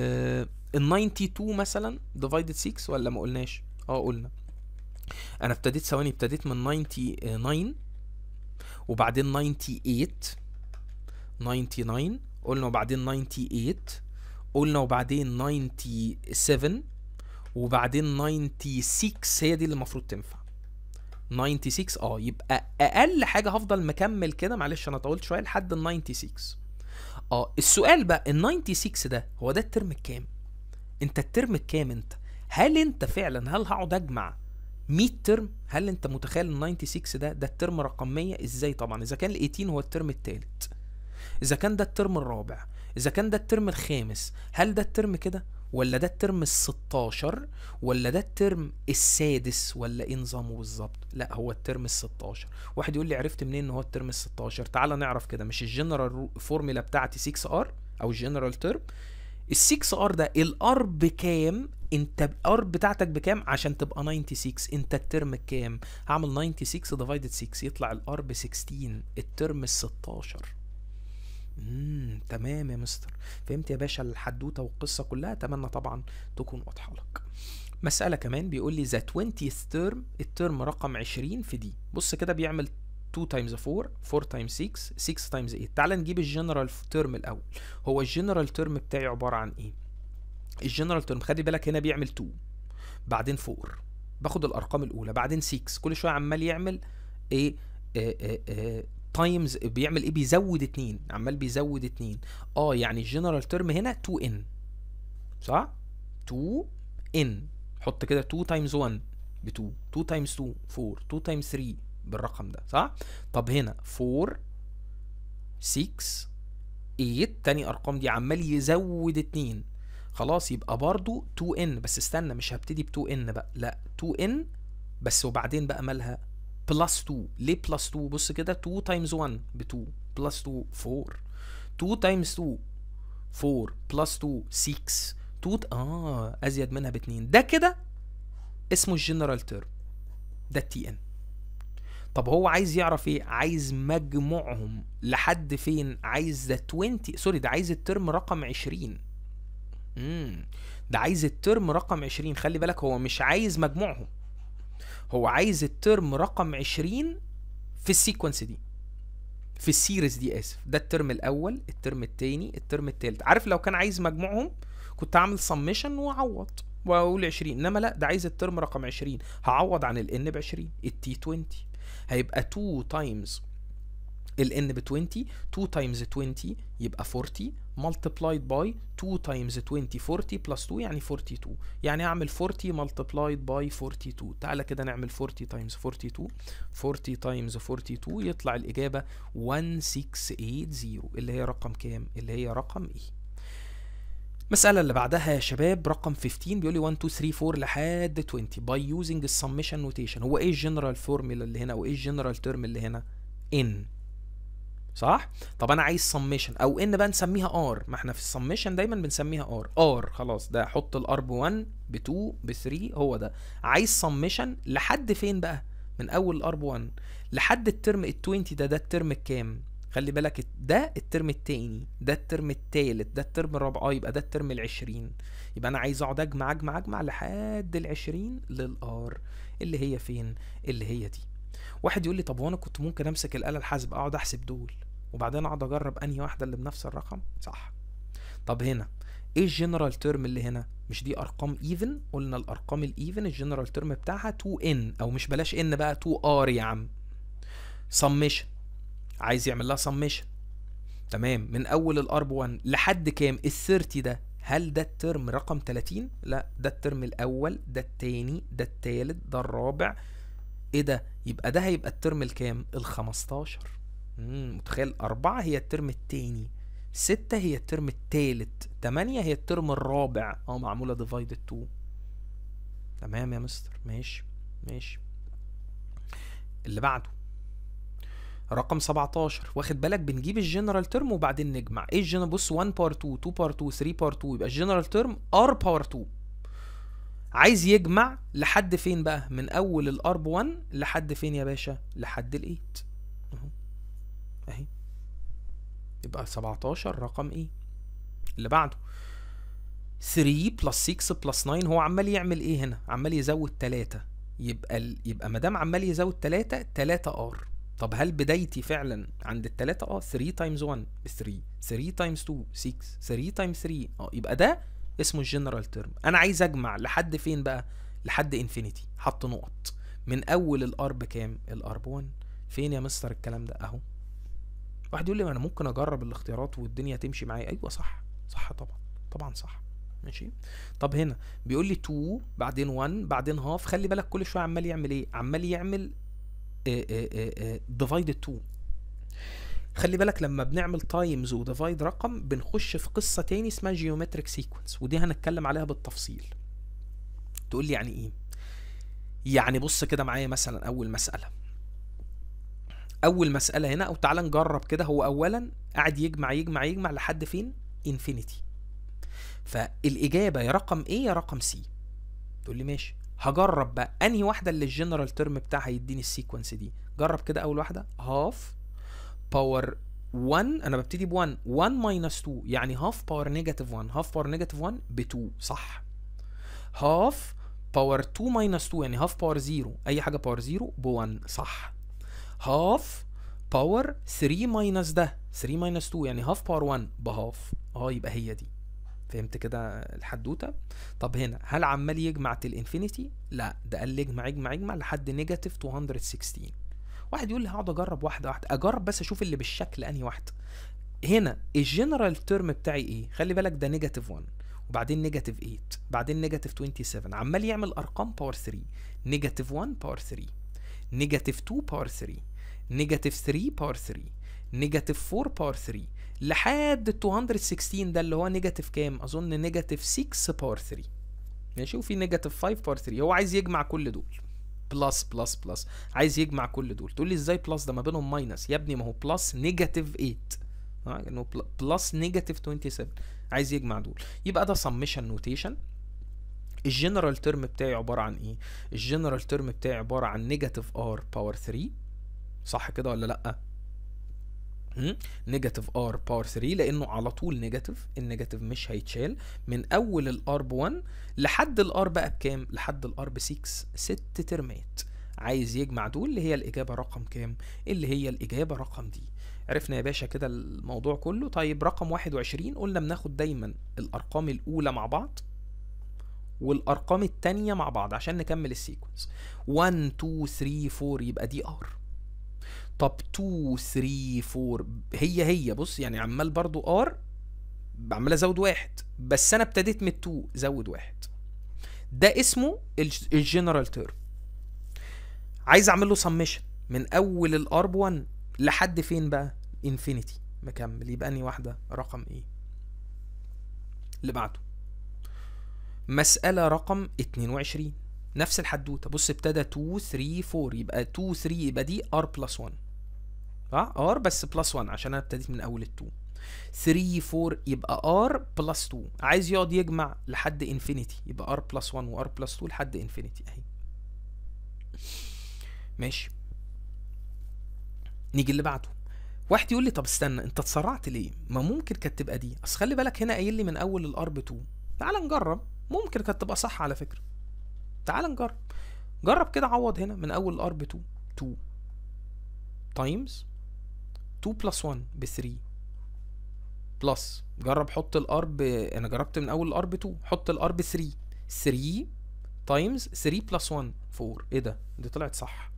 Speaker 1: ال 92 مثلا ديفايدد 6 ولا ما قلناش اه قلنا انا ابتديت ثواني ابتديت من 99 وبعدين 98 99 قلنا وبعدين 98 قلنا وبعدين 97 وبعدين 96 هي دي اللي المفروض تنفع 96 اه يبقى اقل حاجه هفضل مكمل كده معلش انا طولت شويه لحد ال 96 اه السؤال بقى ال 96 ده هو ده الترم الكام انت الترم الكام انت هل انت فعلا هل هقعد اجمع 100 ترم هل انت متخيل ال 96 ده ده الترم رقم 100 ازاي طبعا اذا كان ال 18 هو الترم الثالث اذا كان ده الترم الرابع اذا كان ده الترم الخامس هل ده الترم كده ولا ده الترم ال 16 ولا ده الترم السادس ولا ايه نظامه بالظبط لا هو الترم ال 16 واحد يقول لي عرفت منين ان هو الترم ال 16 تعال نعرف كده مش الجنرال فورميلا بتاعتي 6 ار او الجنرال ترم ال6 ار ده الار بكام انت الار بتاعتك بكام عشان تبقى 96 انت الترم كام هعمل 96 ديفايدد 6 يطلع الار ب 16 الترم ال 16 امم تمام يا مستر فهمت يا باشا الحدوته والقصه كلها اتمنى طبعا تكون واضحه لك مسألة كمان بيقول لي ذا 20th term الترم رقم 20 في دي بص كده بيعمل 2 تايمز 4 4 تايمز 6 6 تايمز 8 تعال نجيب الجنرال تيرم الاول هو الجنرال تيرم بتاعي عباره عن ايه الجنرال تيرم خلي بالك هنا بيعمل 2 بعدين 4 باخد الارقام الاولى بعدين 6 كل شويه عمال يعمل ايه تايمز بيعمل ايه بيزود 2 عمال بيزود 2 اه يعني الجنرال تيرم هنا 2 ان صح 2 ان حط كده 2 تايمز 1 ب 2 2 تايمز 2 4 2 تايمز 3 بالرقم ده صح طب هنا 4 6 8 تاني ارقام دي عمال يزود 2 خلاص يبقى برضو 2n بس استنى مش هبتدي ب 2n بقى لا 2n بس وبعدين بقى مالها بلس 2 ليه بلس 2 بص كده 2 تايمز 1 ب 2 بلس 2 4 2 تايمز 2 4 بلس 2 6 2 اه ازيد منها ب 2 ده كده اسمه الجنرال تيرم ده التي ان طب هو عايز يعرف ايه عايز مجموعهم لحد فين عايز ذا 20 سوري ده عايز الترم رقم 20 امم ده عايز الترم رقم 20 خلي بالك هو مش عايز مجموعهم هو عايز الترم رقم 20 في السيكونس دي في السيريز دي اسف ده الترم الاول الترم الثاني الترم الثالث عارف لو كان عايز مجموعهم كنت هعمل سمشن واعوض واقول 20 انما لا ده عايز الترم رقم 20 هعوض عن N ب 20 التي 20 هيبقى 2 تايمز ال n ب 20 2 تايمز 20 يبقى 40 multiplied by 2 تايمز 20 40 بلس 2 يعني 42 يعني اعمل 40 multiplied by 42 تعالى كده نعمل 40 تايمز 42 40 تايمز 42 يطلع الإجابة 1680 اللي هي رقم كام؟ اللي هي رقم ايه؟ المساله اللي بعدها يا شباب رقم 15 بيقول لي 1 2 3 4 لحد 20 باي يوزنج السمشن نوتيشن هو ايه الجنرال فورمولا اللي هنا وايه الجنرال تيرم اللي هنا ان صح طب انا عايز سمشن او ان بقى نسميها ار ما احنا في السمشن دايما بنسميها ار ار خلاص ده حط الار ب 1 ب 2 ب 3 هو ده عايز سمشن لحد فين بقى من اول الار ب 1 لحد الترم ال 20 ده ده الترم الكام خلي بالك ده الترم التاني ده الترم التالت ده الترم الرابع اه يبقى ده الترم العشرين يبقى انا عايز اقعد اجمع اجمع اجمع لحد العشرين للار اللي هي فين اللي هي دي واحد يقول لي طب وانا كنت ممكن امسك الاله الحاسبه اقعد احسب دول وبعدين اقعد اجرب انهي واحده اللي بنفس الرقم صح طب هنا ايه الجنرال تيرم اللي هنا مش دي ارقام ايفن قلنا الارقام الايفن الجنرال تيرم بتاعها 2 ان او مش بلاش ان بقى 2 ار يا عم سميشن عايز يعمل لها سميشن تمام من اول الارب 1 لحد كام ال 30 ده هل ده الترم رقم 30 لا ده الترم الاول ده التاني ده التالت ده الرابع ايه ده يبقى ده هيبقى الترم الكام ال 15 امم متخيل 4 هي الترم التاني 6 هي الترم التالت 8 هي الترم الرابع اه معموله ديفايد 2 تمام يا مستر ماشي ماشي اللي بعده رقم 17 واخد بالك بنجيب الجنرال ترم وبعدين نجمع ايه الجنرال بص 1 بار 2 2 بار 2 3 بار 2 يبقى الجنرال ترم ار باور 2 عايز يجمع لحد فين بقى من اول الارب 1 لحد فين يا باشا لحد ال 8 اهي يبقى 17 رقم ايه اللي بعده 3 بلس 6 بلس 9 هو عمال يعمل ايه هنا عمال يزود 3 يبقى ال... يبقى ما دام عمال يزود 3 3 ار طب هل بدايتي فعلا عند التلاتة؟ اه 3 تايمز 1 3 3 تايمز 2 6 3 تايمز 3 اه يبقى ده اسمه الجنرال تيرم انا عايز اجمع لحد فين بقى لحد انفينيتي حط نقط من اول الار بكام الار 1 فين يا مستر الكلام ده اهو واحد يقول لي انا ممكن اجرب الاختيارات والدنيا تمشي معايا ايوه صح صح طبعا طبعا صح ماشي طب هنا بيقول لي 2 بعدين 1 بعدين هاف خلي بالك كل شويه عمال يعمل ايه عمال يعمل ديفايد 2 إيه، إيه، إيه، خلي بالك لما بنعمل تايمز وديفايد رقم بنخش في قصه تاني اسمها جيومتريك سيكونس ودي هنتكلم عليها بالتفصيل تقول لي يعني ايه يعني بص كده معايا مثلا اول مساله اول مساله هنا او تعالى نجرب كده هو اولا قاعد يجمع يجمع يجمع لحد فين انفينيتي فالاجابه يا رقم ايه يا رقم سي تقول لي ماشي هجرب بقى انهي واحده اللي الجنرال تيرم بتاعها يديني السيكونس دي جرب كده اول واحده هاف باور 1 انا ببتدي ب 1 1 ماينس 2 يعني هاف باور نيجاتيف 1 هاف باور نيجاتيف 1 ب 2 صح هاف باور 2 ماينس 2 يعني هاف باور 0 اي حاجه باور 0 ب 1 صح هاف باور 3 ماينس ده 3 ماينس 2 يعني هاف باور 1 بهاف اه يبقى هي دي فهمت كده الحدوته طب هنا هل عمال يجمع تل انفينيتي لا ده قال يجمع يجمع يجمع لحد نيجاتيف 216 واحد يقول لي هقعد اجرب واحده واحده اجرب بس اشوف اللي بالشكل انهي واحده هنا الجنرال تيرم بتاعي ايه خلي بالك ده نيجاتيف 1 وبعدين نيجاتيف 8 بعدين نيجاتيف 27 عمال يعمل ارقام باور 3 نيجاتيف 1 باور 3 نيجاتيف 2 باور 3 نيجاتيف 3 باور 3 نيجاتيف 4 باور 3 لحد 216 ده اللي هو نيجاتيف كام اظن نيجاتيف 6 باور 3 ماشي وفي نيجاتيف 5 باور 3 هو عايز يجمع كل دول بلس بلس بلس عايز يجمع كل دول تقول لي ازاي بلس ده ما بينهم ماينس يا ابني ما هو بلس نيجاتيف 8 آه، انه بلس نيجاتيف 27 عايز يجمع دول يبقى ده سمشن نوتيشن الجنرال تيرم بتاعي عباره عن ايه الجنرال تيرم بتاعي عباره عن نيجاتيف ار باور 3 صح كده ولا لا نيجاتيف ار باور 3 لانه على طول نيجاتيف النيجاتيف مش هيتشال من اول الار ب 1 لحد الار بقى بكام لحد الار ب 6 ست ترمات عايز يجمع دول اللي هي الاجابه رقم كام اللي هي الاجابه رقم دي عرفنا يا باشا كده الموضوع كله طيب رقم 21 قلنا بناخد دايما الارقام الاولى مع بعض والارقام الثانيه مع بعض عشان نكمل السيكونس 1 2 3 4 يبقى دي ار طب 2 3 4 هي هي بص يعني عمال برضو ار عمال ازود واحد بس انا ابتديت من 2 زود واحد ده اسمه الجنرال تيرم عايز اعمل له سمشن من اول الارب 1 لحد فين بقى انفينيتي مكمل يبقى اني واحده رقم ايه اللي بعده مساله رقم 22 نفس الحدوته بص ابتدى 2 3 4 يبقى 2 3 يبقى دي ار بلس 1 اه ار بس بلس 1 عشان انا ابتديت من اول ال2 3 4 يبقى ار بلس 2 عايز يقعد يجمع لحد انفينيتي يبقى ار بلس 1 وار بلس 2 لحد انفينيتي اهي ماشي نيجي اللي بعده واحد يقول لي طب استنى انت اتسرعت ليه ما ممكن كانت تبقى دي اصل خلي بالك هنا قايل لي من اول الار ب 2 تعال نجرب ممكن كانت تبقى صح على فكره تعال نجرب جرب كده عوض هنا من اول الار ب 2 2 تايمز 2 بلس 1 ب 3 بلس جرب حط الار ب انا جربت من اول الار ب 2 حط الار ب 3 3 تايمز 3 بلس 1 4 ايه ده دي طلعت صح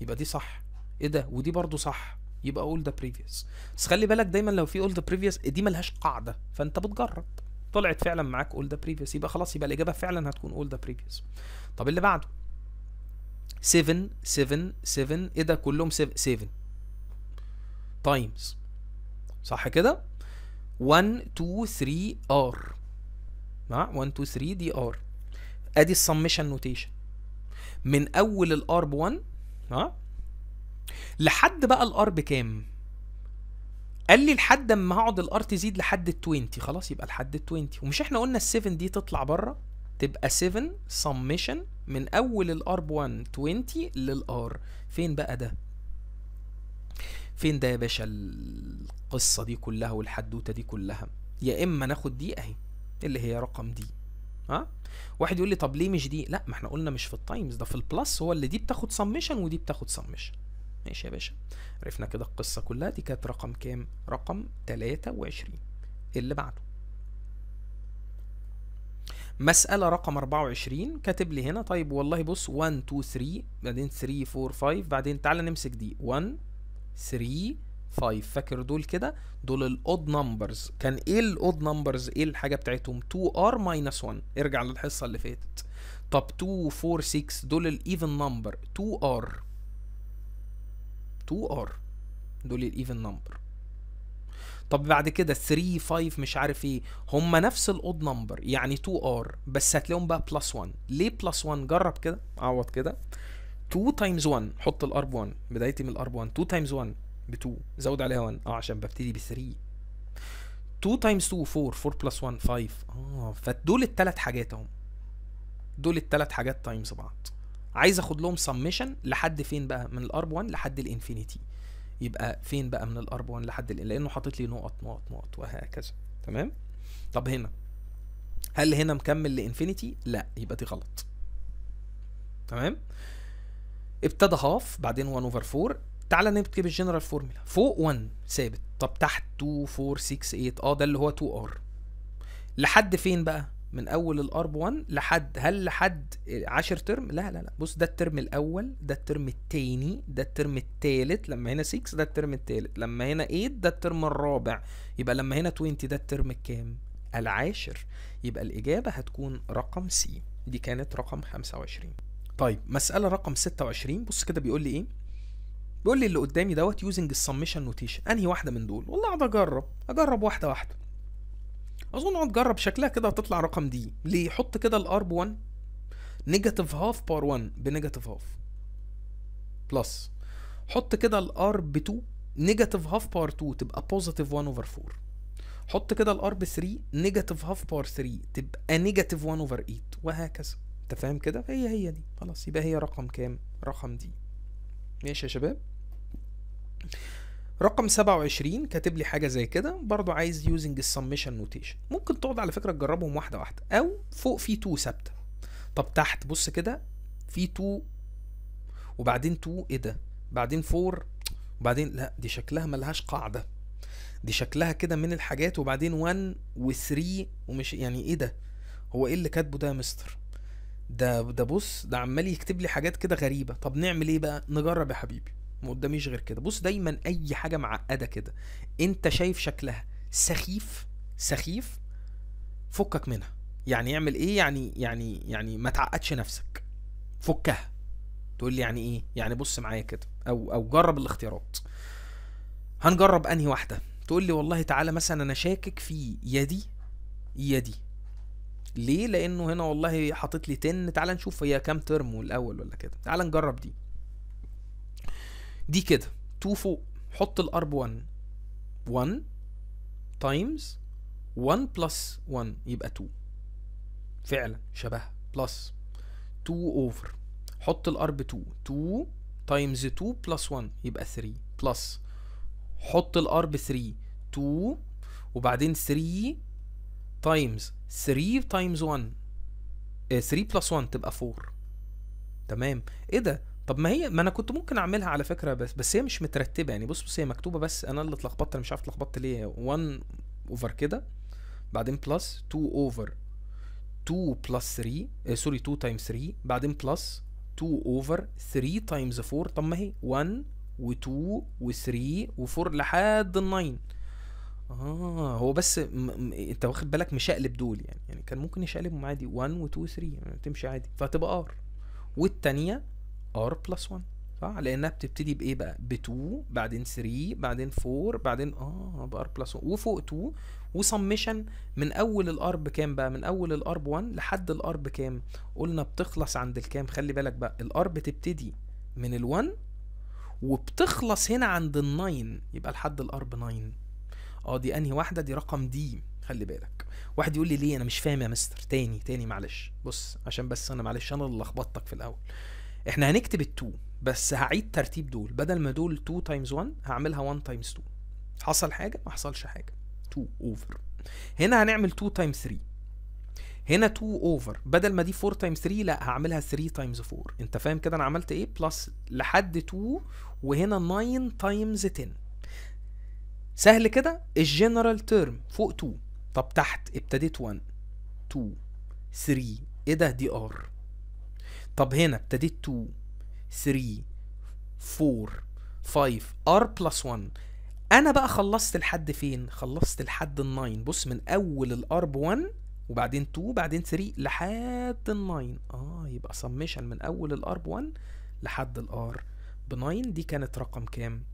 Speaker 1: يبقى دي صح ايه ده ودي برضو صح يبقى اول ذا بريفيوس بس خلي بالك دايما لو في اول ذا بريفيوس دي ملهاش قاعده فانت بتجرب طلعت فعلا معاك اول ذا بريفيوس يبقى خلاص يبقى الاجابه فعلا هتكون اول ذا بريفيوس طب اللي بعده 7 7 7 ايه ده كلهم 7 7 تايمز صح كده 1 2 3 ار مع 1 2 3 دي ار ادي السمشن نوتيشن من اول الار ب 1 ها لحد بقى الار بكام قال لي لحد اما هقعد الار تزيد لحد ال 20 خلاص يبقى لحد ال 20 ومش احنا قلنا ال 7 دي تطلع بره تبقى 7 سمشن من اول الار ب 1 20 للار فين بقى ده فين ده يا باشا القصه دي كلها والحدوته دي كلها يا اما ناخد دي اهي اللي هي رقم دي ها آه؟ واحد يقول لي طب ليه مش دي لا ما احنا قلنا مش في التايمز ده في البلس هو اللي دي بتاخد سمشن ودي بتاخد سمشن ماشي يا باشا عرفنا كده القصه كلها دي كانت رقم كام رقم 23 اللي بعده مسألة رقم 24 كاتب لي هنا طيب والله بص 1 2 3 بعدين 3 4 5 بعدين تعالى نمسك دي 1 3 5 فاكر دول كده دول الاود نمبرز كان ايه الاود نمبرز ايه الحاجه بتاعتهم 2 r ماينس 1 ارجع للحصه اللي فاتت طب 2 4 6 دول الايفن نمبر 2 r 2 r دول الايفن نمبر طب بعد كده 3 5 مش عارف ايه هم نفس الاود نمبر يعني 2 r بس هتلاقيهم بقى بلس 1 ليه بلس 1 جرب كده عوض كده 2 تايمز 1 حط الارب 1 بدايتي من الارب 1 2 تايمز 1 ب 2 زود عليها 1 اه عشان ببتدي ب 3 2 تايمز 2 4 4 بلس 1 5 اه فدول الثلاث حاجات اهم دول الثلاث حاجات تايمز بعض عايز اخد لهم سميشن لحد فين بقى من الارب 1 لحد الانفينيتي يبقى فين بقى من الارب 1 لحد لانه حاطط لي نقط نقط نقط وهكذا تمام طب هنا هل هنا مكمل لانفينيتي لا يبقى دي غلط تمام ابتدى هاف بعدين 1 اوفر 4 تعالى نكتب الجنرال فورمولا فوق 1 ثابت طب تحت 2 4 6 8 اه ده اللي هو 2 ار لحد فين بقى من اول الار ب 1 لحد هل لحد 10 ترم لا لا لا بص ده الترم الاول ده الترم الثاني ده الترم الثالث لما هنا 6 ده الترم الثالث لما هنا 8 ده الترم الرابع يبقى لما هنا 20 ده الترم الكام العاشر يبقى الاجابه هتكون رقم سي دي كانت رقم 25 طيب مسألة رقم 26 بص كده بيقول لي ايه بيقول لي اللي قدامي دوت يوزنج السمشن نوتيشن انهي واحدة من دول والله اقعد اجرب اجرب واحدة واحدة اظن اقعد اجرب شكلها كده هتطلع رقم دي ليه حط كده الار ب 1 نيجاتيف هاف بار 1 بنيجاتيف هاف بلس حط كده الار ب 2 نيجاتيف هاف بار 2 تبقى بوزيتيف 1 اوفر 4 حط كده الار ب 3 نيجاتيف هاف بار 3 تبقى نيجاتيف 1 اوفر 8 وهكذا انت فاهم كده فهي هي دي خلاص يبقى هي رقم كام رقم دي ماشي يا شباب رقم 27 كاتب لي حاجه زي كده برضو عايز يوزنج السمشن نوتيشن ممكن تقعد على فكره تجربهم واحده واحده او فوق في 2 ثابته طب تحت بص كده في 2 وبعدين 2 ايه ده بعدين 4 وبعدين لا دي شكلها ملهاش قاعده دي شكلها كده من الحاجات وبعدين 1 و3 ومش يعني ايه ده هو ايه اللي كاتبه ده يا مستر ده ده بص ده عمال يكتب لي حاجات كده غريبه طب نعمل ايه بقى نجرب يا حبيبي ما قداميش غير كده بص دايما اي حاجه معقده كده انت شايف شكلها سخيف سخيف فكك منها يعني اعمل ايه يعني يعني يعني ما تعقدش نفسك فكها تقول لي يعني ايه يعني بص معايا كده او او جرب الاختيارات هنجرب انهي واحده تقول لي والله تعالى مثلا انا شاكك في يا دي يا دي ليه لانه هنا والله حاطط لي 10 تعال نشوف هي كام ترم الاول ولا كده تعال نجرب دي دي كده 2 فوق حط الارب 1 1 تايمز 1 بلس 1 يبقى 2 فعلا شبهها بلس 2 اوفر حط الارب 2 2 تايمز 2 بلس 1 يبقى 3 بلس حط الارب 3 2 وبعدين 3 تايمز 3 تايمز 1 3 بلس 1 تبقى 4 تمام ايه ده طب ما هي ما انا كنت ممكن اعملها على فكره بس بس هي مش مترتبه يعني بص بص هي مكتوبه بس انا اللي اتلخبطت انا مش عارف اتلخبطت ليه 1 اوفر كده بعدين بلس 2 اوفر 2 بلس 3 آه سوري 2 تايمز 3 بعدين بلس 2 اوفر 3 تايمز 4 طب ما هي 1 و2 و3 و4 لحد ال 9 اه هو بس م... م... انت واخد بالك مشقلب دول يعني يعني كان ممكن يشقلبهم عادي 1 و 2 و 3 يعني تمشي عادي فهتبقى ار والثانيه ار بلس 1 صح لانها بتبتدي بايه بقى ب 2 بعدين 3 بعدين 4 بعدين اه بار بلس 1 وفوق 2 وسمشن من اول الار بكام بقى من اول الار 1 لحد الار بكام قلنا بتخلص عند الكام خلي بالك بقى الار بتبتدي من ال1 وبتخلص هنا عند ال9 يبقى لحد الار ب 9 اه دي انهي واحده دي رقم دي خلي بالك واحد يقول لي ليه انا مش فاهم يا مستر تاني تاني معلش بص عشان بس انا معلش انا اللي لخبطتك في الاول احنا هنكتب التو بس هعيد ترتيب دول بدل ما دول 2 تايمز 1 هعملها 1 تايمز 2 حصل حاجه ما حصلش حاجه 2 اوفر هنا هنعمل 2 تايمز 3 هنا 2 اوفر بدل ما دي 4 تايمز 3 لا هعملها 3 تايمز 4 انت فاهم كده انا عملت ايه بلس لحد 2 وهنا 9 تايمز 10 سهل كده الجنرال تيرم فوق 2 طب تحت ابتديت 1 2 3 ايه ده دي ار طب هنا ابتديت 2 3 4 5 ار بلس 1 انا بقى خلصت لحد فين خلصت لحد ال9 بص من اول الار 1 وبعدين 2 وبعدين 3 لحد ال9 اه يبقى سميشن من اول الار 1 لحد الار ب 9 دي كانت رقم كام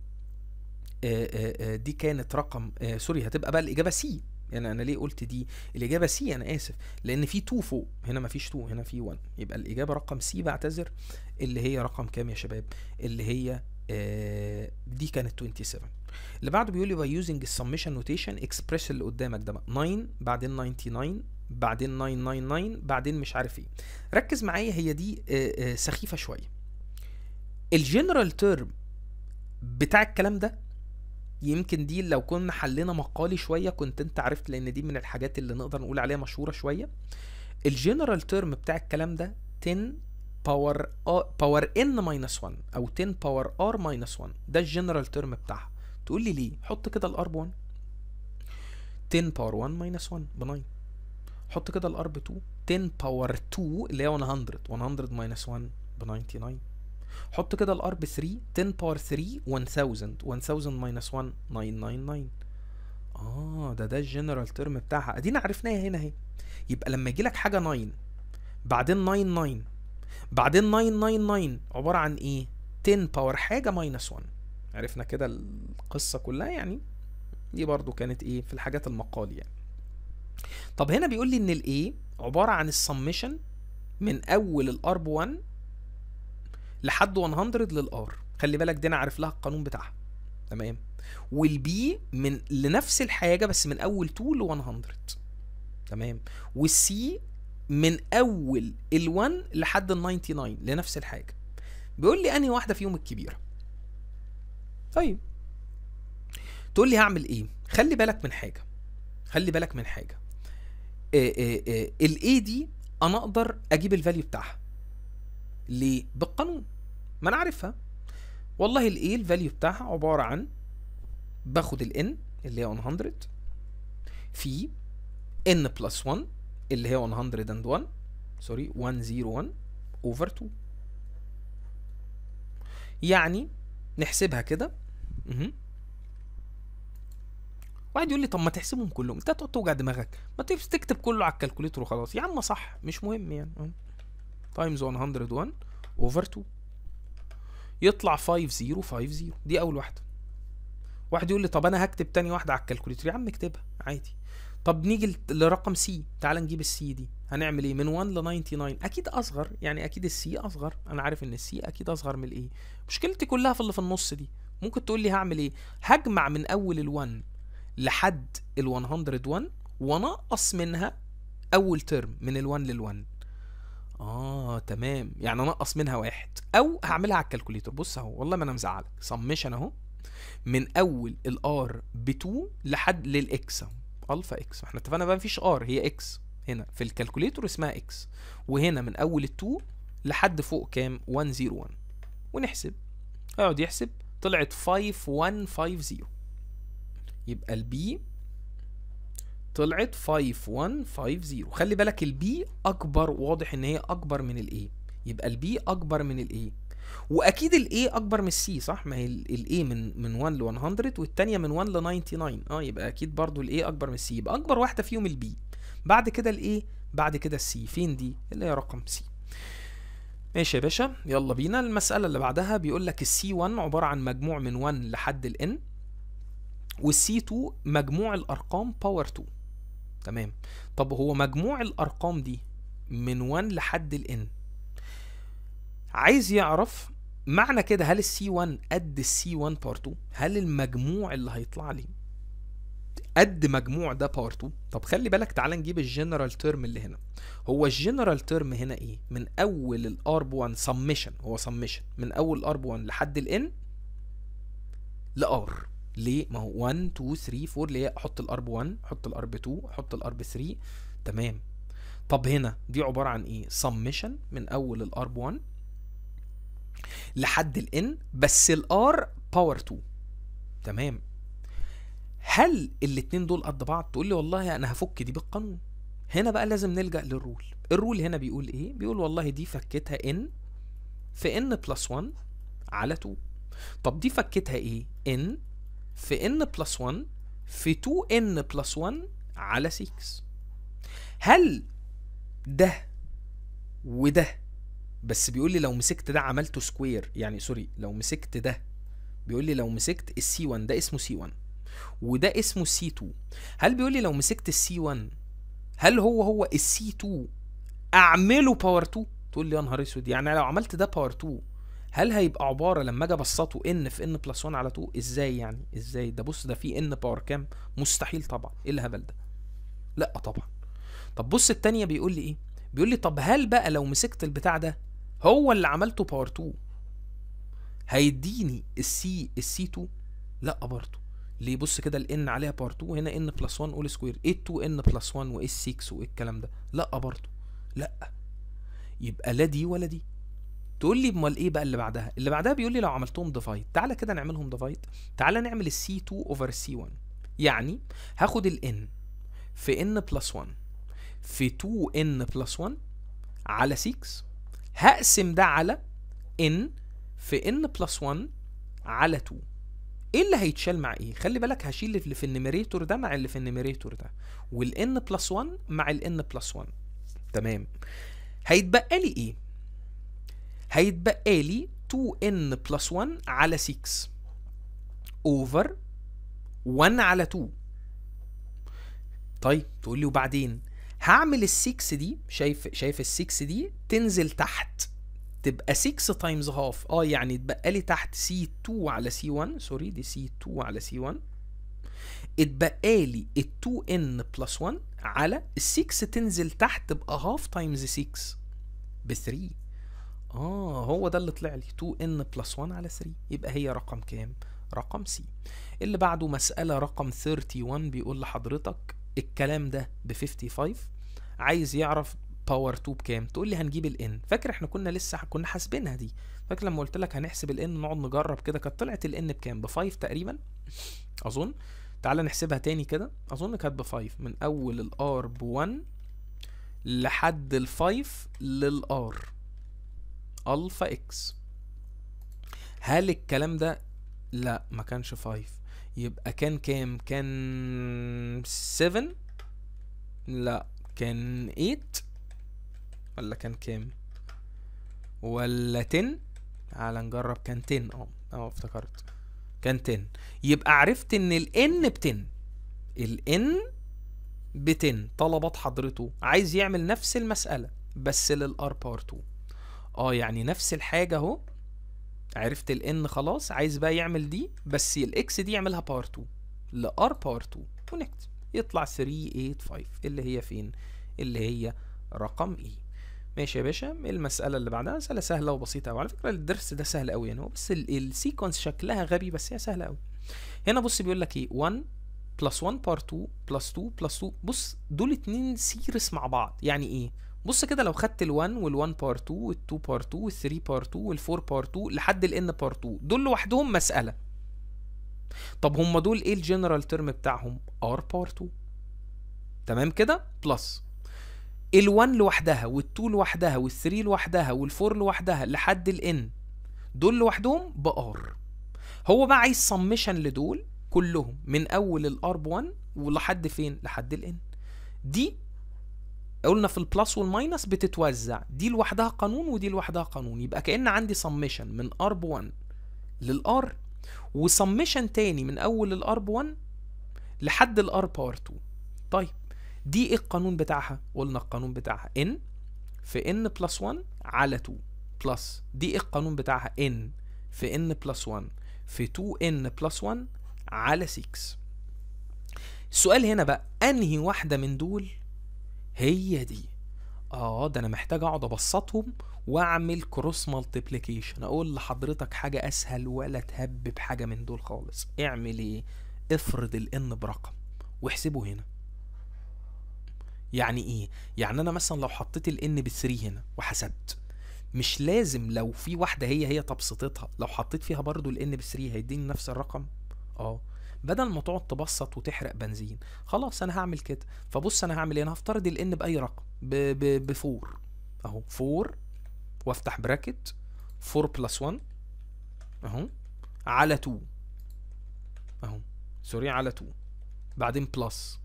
Speaker 1: آه، آه، آه، دي كانت رقم سوري هتبقى بقى الاجابه سي يعني انا ليه قلت دي الاجابه سي انا اسف لان في 2 فوق هنا مفيش 2 هنا في 1 يبقى الاجابه رقم سي بعتذر اللي هي رقم كام يا شباب اللي هي دي كانت 27 اللي بعده بيقول لي باي يوزنج السمشن نوتيشن اكسبريس اللي قدامك ده بقى 9 بعدين 99 بعدين 999 بعدين مش عارف ايه ركز معايا هي دي سخيفه شويه الجنرال تيرم بتاع الكلام ده يمكن دي لو كنا حلينا مقالي شويه كنت انت عرفت لان دي من الحاجات اللي نقدر نقول عليها مشهوره شويه الجنرال تيرم بتاع الكلام ده 10 باور باور ان ماينس 1 او 10 باور ار ماينس 1 ده الجنرال تيرم بتاعها تقول لي ليه حط كده الار ب 1 10 باور 1 ماينس 1 ب 9 حط كده الار ب 2 10 باور 2 اللي هي 100 100 ماينس 1 ب 99 حط كده الار ب 3 10 باور 3 1000 1000 ماينس 1 999 اه ده ده الجنرال تيرم بتاعها ادينا عرفناها هنا اهي يبقى لما يجي لك حاجه 9 بعدين 99 بعدين 999 عباره عن ايه 10 باور حاجه ماينس 1 عرفنا كده القصه كلها يعني دي برضو كانت ايه في الحاجات المقال يعني طب هنا بيقول لي ان الايه عباره عن السمشن من اول الارب 1 لحد 100 للار خلي بالك دي انا عارف لها القانون بتاعها تمام والبي من لنفس الحاجه بس من اول 2 ل 100 تمام والسي من اول ال1 لحد ال 99 لنفس الحاجه بيقول لي انهي واحده فيهم الكبيره طيب تقول لي هعمل ايه خلي بالك من حاجه خلي بالك من حاجه الاي دي انا اقدر اجيب الفاليو بتاعها ليه؟ بالقانون ما انا عارفها والله A e, الفاليو بتاعها عباره عن باخد N اللي هي 100 في ان بلس 1 اللي هي 101 سوري 101 اوفر 2 يعني نحسبها كده واحد يقول لي طب ما تحسبهم كلهم انت هتقعد توجع دماغك ما تكتب كله على الكالكوليتر وخلاص يا عم صح مش مهم يعني تايمز 101 اوفر 2 يطلع 5050 دي اول واحده واحد يقول لي طب انا هكتب تاني واحده على الكالكوليتر يا عم اكتبها عادي طب نيجي لرقم سي تعال نجيب السي دي هنعمل ايه من 1 ل 99 اكيد اصغر يعني اكيد السي اصغر انا عارف ان السي اكيد اصغر من الايه مشكلتي كلها في اللي في النص دي ممكن تقول لي هعمل ايه هجمع من اول ال1 لحد ال101 وانقص منها اول ترم من ال1 لل1 اه تمام يعني انقص منها واحد او هعملها على الكالكوليتر بص اهو والله ما انا مزعلك سمشن اهو من اول الار ب 2 لحد للاكس اهو الفا اكس احنا اتفقنا بقى مفيش ار هي اكس هنا في الكالكوليتر اسمها اكس وهنا من اول ال 2 لحد فوق كام 101 ونحسب اقعد يحسب طلعت 5150 يبقى البي طلعت 5150 خلي بالك البي اكبر واضح ان هي اكبر من الاي يبقى البي اكبر من الاي واكيد الاي اكبر من السي صح ما هي الاي من من 1 ل 100 والثانيه من 1 ل 99 اه يبقى اكيد برضو الاي اكبر من السي يبقى اكبر واحده فيهم البي بعد كده الاي بعد كده السي فين دي اللي هي رقم سي ماشي يا باشا يلا بينا المساله اللي بعدها بيقول لك السي 1 عباره عن مجموع من 1 لحد ال والسي 2 مجموع الارقام باور 2 تمام طب هو مجموع الارقام دي من 1 لحد الان n عايز يعرف معنى كده هل السي 1 قد السي 1 بار 2 هل المجموع اللي هيطلع لي قد مجموع ده بار 2 طب خلي بالك تعالى نجيب الجنرال تيرم اللي هنا هو الجنرال تيرم هنا ايه من اول الارب 1 سمشن هو سمشن من اول الارب 1 لحد الان لار ليه ما هو 1 2 3 4 ليه احط الارب 1 احط الارب 2 احط الارب 3 تمام طب هنا دي عباره عن ايه سمشن من اول الارب 1 لحد الان بس الار باور 2 تمام هل الاثنين دول قد بعض تقول لي والله انا هفك دي بالقانون هنا بقى لازم نلجا للرول الرول هنا بيقول ايه بيقول والله دي فكتها ان في ان بلس 1 على 2 طب دي فكتها ايه ان في ان بلس 1 في 2 ان بلس 1 على 6 هل ده وده بس بيقول لي لو مسكت ده عملته سكوير يعني سوري لو مسكت ده بيقول لي لو مسكت السي 1 ده اسمه سي 1 وده اسمه سي 2 هل بيقول لي لو مسكت السي 1 هل هو هو السي 2 اعمله باور 2 تقول لي يا نهار اسود يعني لو عملت ده باور 2 هل هيبقى عباره لما اجي ابسطه ان في ان بلس 1 على 2 ازاي يعني ازاي ده بص ده في ان باور كام مستحيل طبعا ايه الهبل ده لا طبعا طب بص التانية بيقول لي ايه بيقول لي طب هل بقى لو مسكت البتاع ده هو اللي عملته باور 2 هيديني السي السي 2 لا برضه ليه بص كده الان عليها باور 2 هنا ان بلس 1 اول سكوير ايه 2 ان بلس 1 وايه 6 وايه الكلام ده لا برضه لا يبقى لا دي ولا دي تقول لي امال ايه بقى اللي بعدها اللي بعدها بيقول لي لو عملتهم ديفايد تعالى كده نعملهم ديفايد تعالى نعمل السي 2 اوفر سي 1 يعني هاخد الان في ان بلس 1 في 2 ان بلس 1 على 6 هقسم ده على ان في ان بلس 1 على 2 ايه اللي هيتشال مع ايه خلي بالك هشيل اللي في النيميريتور ده مع اللي في النيميريتور ده والان بلس 1 مع الان بلس 1 تمام هيتبقى لي ايه هيتبقى لي 2n بلس 1 على 6 اوفر 1 على 2 طيب تقول لي وبعدين هعمل ال 6 دي شايف شايف ال 6 دي تنزل تحت تبقى 6 تايمز هاف اه يعني اتبقى لي تحت سي 2 على سي 1 سوري دي سي 2 على سي 1 اتبقى لي ال 2 n بلس 1 على ال 6 تنزل تحت تبقى هاف تايمز 6 ب 3 اه هو ده اللي طلع لي 2n بلس 1 على 3 يبقى هي رقم كام؟ رقم سي اللي بعده مسألة رقم 31 بيقول لحضرتك الكلام ده ب 55 عايز يعرف باور 2 بكام تقول لي هنجيب n، فاكر احنا كنا لسه كنا حاسبينها دي فاكر لما قلت لك هنحسب n نقعد نجرب كده كانت طلعت n بكام ب 5 تقريبا اظن تعالى نحسبها تاني كده اظن كانت ب 5 من اول r ب 1 لحد ال 5 للار الفا اكس هل الكلام ده لا ما كانش 5 يبقى كان كام كان 7 لا كان 8 ولا كان كام ولا 10 على نجرب كان 10 اه اه افتكرت كان 10 يبقى عرفت ان الان ب 10 الان ب 10 طلبات حضرته عايز يعمل نفس المساله بس للار بار 2 اه يعني نفس الحاجه اهو عرفت الان خلاص عايز بقى يعمل دي بس الاكس دي يعملها باور 2 لار باور 2 كونكت يطلع 385 اللي هي فين اللي هي رقم اي e. ماشي يا باشا المساله اللي بعدها مساله سهله وبسيطه وعلى فكره الدرس ده سهل قوي يعني هو بس السيكونس شكلها غبي بس هي سهله قوي هنا بص بيقول لك ايه 1 بلس 1 بار 2 بلس 2 بلس 2 بص دول اتنين سيرس مع بعض يعني ايه بص كده لو خدت ال1 وال1 بار 2 وال2 بار 2 وال3 بار 2 وال4 بار 2 لحد الان بار 2 دول لوحدهم مساله طب هم دول ايه الجنرال تيرم بتاعهم ار بار 2 تمام كده بلس ال1 لوحدها وال2 لوحدها وال3 لوحدها وال4 لوحدها لحد الان دول لوحدهم r هو بقى عايز سمشن لدول كلهم من اول الار 1 ولحد فين لحد الان دي قلنا في البلس والماينس بتتوزع دي لوحدها قانون ودي لوحدها قانون يبقى كأن عندي سميشن من ارب 1 للار وسميشن تاني من اول الارب 1 لحد الار باور 2 طيب دي ايه القانون بتاعها قلنا القانون بتاعها ان في ان بلس 1 على 2 بلس دي ايه القانون بتاعها ان في ان بلس 1 في 2 ان بلس 1 على 6 السؤال هنا بقى انهي واحده من دول هي دي اه ده انا محتاج اقعد ابسطهم واعمل كروس مالتيبليكيشن اقول لحضرتك حاجه اسهل ولا تهب بحاجه من دول خالص اعمل ايه افرض الان برقم واحسبه هنا يعني ايه يعني انا مثلا لو حطيت الان ب هنا وحسبت مش لازم لو في واحده هي هي تبسطتها لو حطيت فيها برضو الان 3 هيديني نفس الرقم اه بدل ما تقعد تبسط وتحرق بنزين خلاص انا هعمل كده فبص انا هعمل ايه انا هفترض الان باي رقم 4 اهو 4 وافتح براكت 4 بلس 1 اهو على 2 اهو سوري على 2 بعدين بلس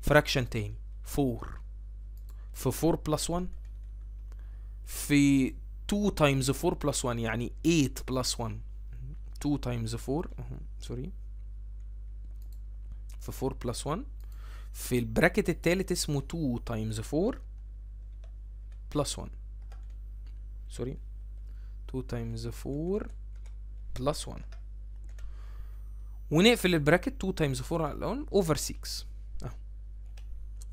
Speaker 1: فراكشن تاني 4 في 4 بلس 1 في 2 تايمز 4 بلس 1 يعني 8 بلس 1 2 تايمز 4 سوري في 4 بلس 1 في البراكت التالت اسمه 2 تايمز 4 بلس 1 سوري 2 تايمز 4 بلس 1 ونقفل البراكت 2 تايمز 4 على الاول اوفر 6 اهو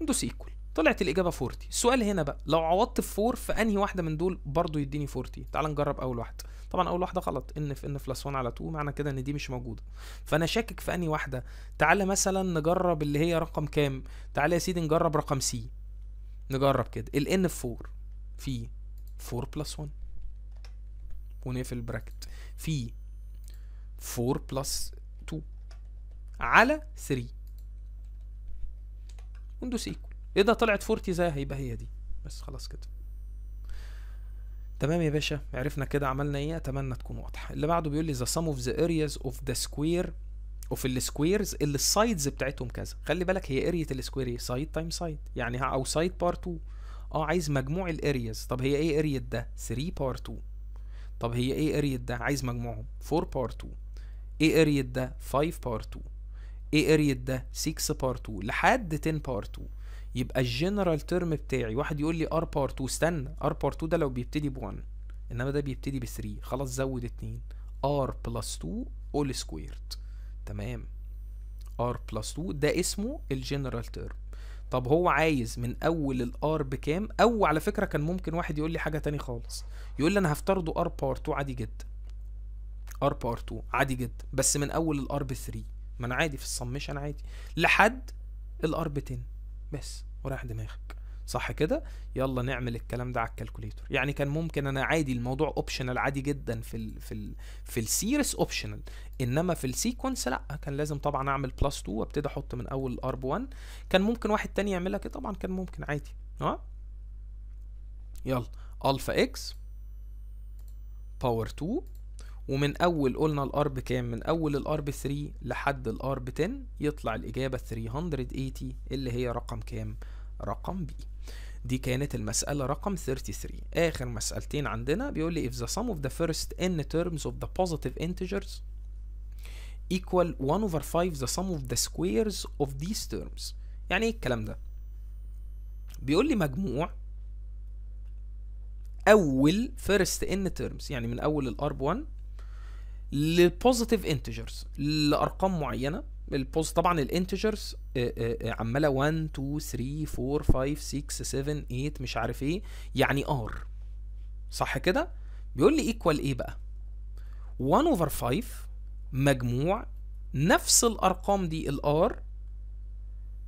Speaker 1: ندوس ايكوال طلعت الاجابه 40 السؤال هنا بقى لو عوضت في 4 في انهي واحده من دول برضو يديني 40 تعال نجرب اول واحده طبعا اول واحده غلط ان في ان بلس 1 على 2 معنى كده ان دي مش موجوده فانا شاكك في انهي واحده تعالى مثلا نجرب اللي هي رقم كام تعالى يا سيدي نجرب رقم سي نجرب كده N في 4 في 4 بلس 1 ونقفل البراكت في 4 بلس 2 على 3 وندوس ايكو ايه ده طلعت فورتيزا هيبقى هي دي بس خلاص كده تمام يا باشا عرفنا كده عملنا ايه اتمنى تكون واضحه اللي بعده بيقول لي ذا سم اوف ذا ارياز اوف ذا سكوير اوف السكويرز اللي السايدز بتاعتهم كذا خلي بالك هي اريا السكوير ايه سايد تايم سايد يعني او سايد بار 2 اه عايز مجموع الارياز طب هي ايه اريا ده 3 بار 2 طب هي ايه اريا ده عايز مجموعهم 4 بار 2 ايه اريا ده 5 بار 2 ايه اريا ده 6 بار 2 لحد 10 بار 2 يبقى الجنرال تيرم بتاعي واحد يقول لي ار بار 2 استنى ار بار 2 ده لو بيبتدي ب 1 انما ده بيبتدي ب 3 خلاص زود 2 ار بلس 2 اول سكويرد تمام ار بلس 2 ده اسمه الجنرال تيرم طب هو عايز من اول الار بكام او على فكره كان ممكن واحد يقول لي حاجه تاني خالص يقول لي انا هفترضه ار باور 2 عادي جدا ار باور 2 عادي جدا بس من اول الار ب 3 ما انا عادي في السمشن عادي لحد الار ب 10 بس وراح دماغك صح كده يلا نعمل الكلام ده على الكالكوليتر يعني كان ممكن انا عادي الموضوع اوبشنال عادي جدا في الـ في الـ في السيريس اوبشنال انما في السيكونس لا كان لازم طبعا اعمل بلس 2 وابتدي احط من اول ارب 1 كان ممكن واحد تاني يعملها كده طبعا كان ممكن عادي اه يلا الفا اكس باور 2 ومن اول قلنا الار بكام من اول الار ب 3 لحد الار ب 10 يطلع الاجابه 380 اللي هي رقم كام رقم بي دي كانت المسألة رقم 33 آخر مسألتين عندنا بيقول لي if the sum of the first n terms of the positive integers equal 1 over 5 the sum of the squares of these terms يعني ايه الكلام ده بيقول لي مجموع أول first n terms يعني من أول الارب 1 لبوزيتيف انتجرز لارقام معينه البوز طبعا الانتجرز آه، آه، آه، عماله 1 2 3 4 5 6 7 8 مش عارف ايه يعني ار صح كده بيقول لي ايكوال ايه بقى 1 اوفر 5 مجموع نفس الارقام دي الار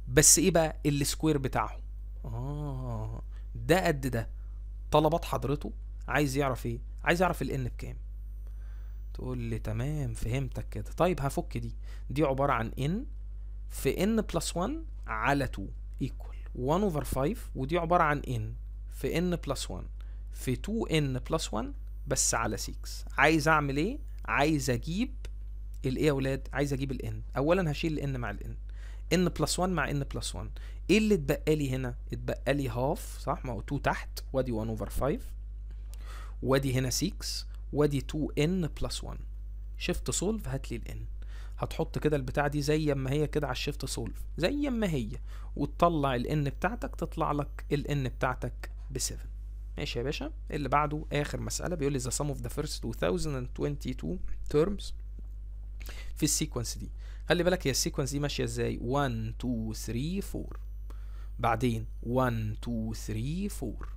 Speaker 1: بس ايه بقى السكوير بتاعهم اه ده قد ده طلبات حضرته عايز يعرف ايه عايز يعرف الان بكام تقول لي تمام فهمتك كده طيب هفك دي دي عبارة عن n في n بلس 1 على 2 equal 1 over 5 ودي عبارة عن n في n بلس 1 في 2n بلس 1 بس على 6 عايز اعمل ايه؟ عايز اجيب الايه يا ولاد؟ عايز اجيب ال ان اولا هشيل ال ان مع ان n بلس 1 مع n بلس 1 ايه اللي اتبقى لي هنا؟ اتبقى لي هاف صح؟ ما هو 2 تحت وادي 1 over 5 وادي هنا 6 وادي 2n بلس 1 شيفت سولف هات لي الn هتحط كده البتاعة دي زي ما هي كده على الشيفت سولف زي ما هي وتطلع الn بتاعتك تطلع لك الn بتاعتك ب 7 ماشي يا باشا اللي بعده اخر مسألة بيقول لي the sum of the first 2022 terms في السيكونس دي خلي بالك هي السيكونس دي ماشية ازاي 1 2 3 4 بعدين 1 2 3 4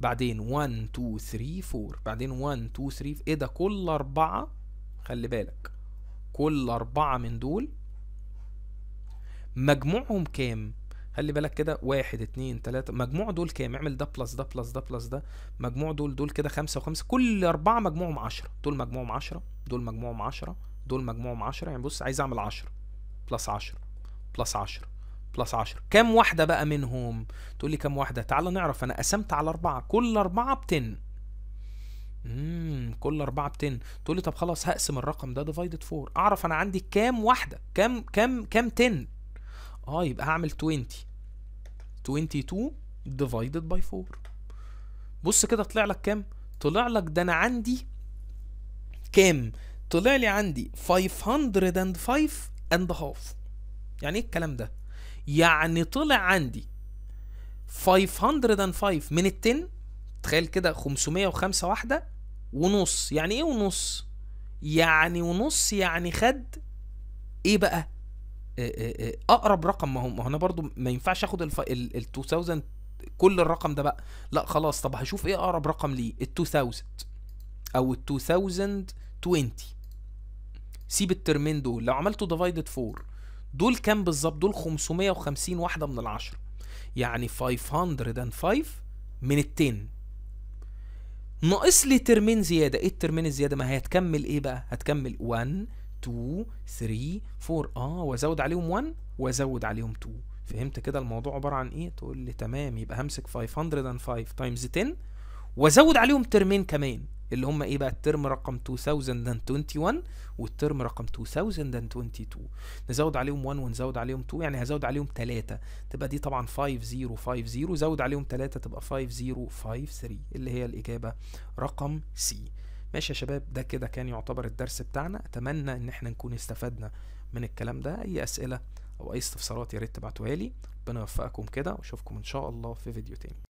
Speaker 1: بعدين 1 2 3 4 بعدين 1 2 3 ايه ده كل أربعة خلي بالك كل أربعة من دول مجموعهم كام؟ خلي بالك كده 1 2 3 مجموع دول كام؟ اعمل ده بلس ده بلس ده بلس ده مجموع دول دول كده 5 و5 كل أربعة مجموعهم 10 دول مجموعهم 10 دول مجموعهم 10 دول مجموعهم 10 يعني بص عايز أعمل 10 بلس 10 بلس 10 بلس 10 كام واحده بقى منهم تقول لي كام واحده تعال نعرف انا قسمت على أربعة كل أربعة ب 10 امم كل أربعة ب 10 تقول لي طب خلاص هقسم الرقم ده ديفايدد 4 اعرف انا عندي كام واحده كام كام كام 10 اه يبقى هعمل 20 22 ديفايدد باي 4 بص كده طلع لك كام طلع لك ده انا عندي كام طلع لي عندي 505 اند هاف يعني ايه الكلام ده يعني طلع عندي 505 من ال 10 تخيل كده 505 واحده ونص يعني ايه ونص يعني ونص يعني خد ايه بقى آه، آه، آه، اقرب رقم ما هو ما هو انا برضو ما ينفعش اخد ال 2000 كل الرقم ده بقى لا خلاص طب هشوف ايه اقرب رقم ليه ال 2000 او ال 2020 سيب الترمين دول لو عملته ديفايدد 4 دول كام بالظبط دول 550 واحده من العشرة يعني 505 من 10 ناقص لي ترمين زياده ايه الترمين الزياده ما هي هتكمل ايه بقى هتكمل 1 2 3 4 اه وازود عليهم 1 وازود عليهم 2 فهمت كده الموضوع عباره عن ايه تقول لي تمام يبقى همسك 505 تايمز 10 وازود عليهم ترمين كمان اللي هم ايه بقى الترم رقم 2021 والترم رقم 2022 نزود عليهم 1 ونزود عليهم 2 يعني هزود عليهم 3 تبقى دي طبعا 5050 زود عليهم 3 تبقى 5053 اللي هي الاجابه رقم سي ماشي يا شباب ده كده كان يعتبر الدرس بتاعنا اتمنى ان احنا نكون استفدنا من الكلام ده اي اسئله او اي استفسارات يا ريت تبعتوها لي ربنا يوفقكم كده واشوفكم ان شاء الله في فيديو تاني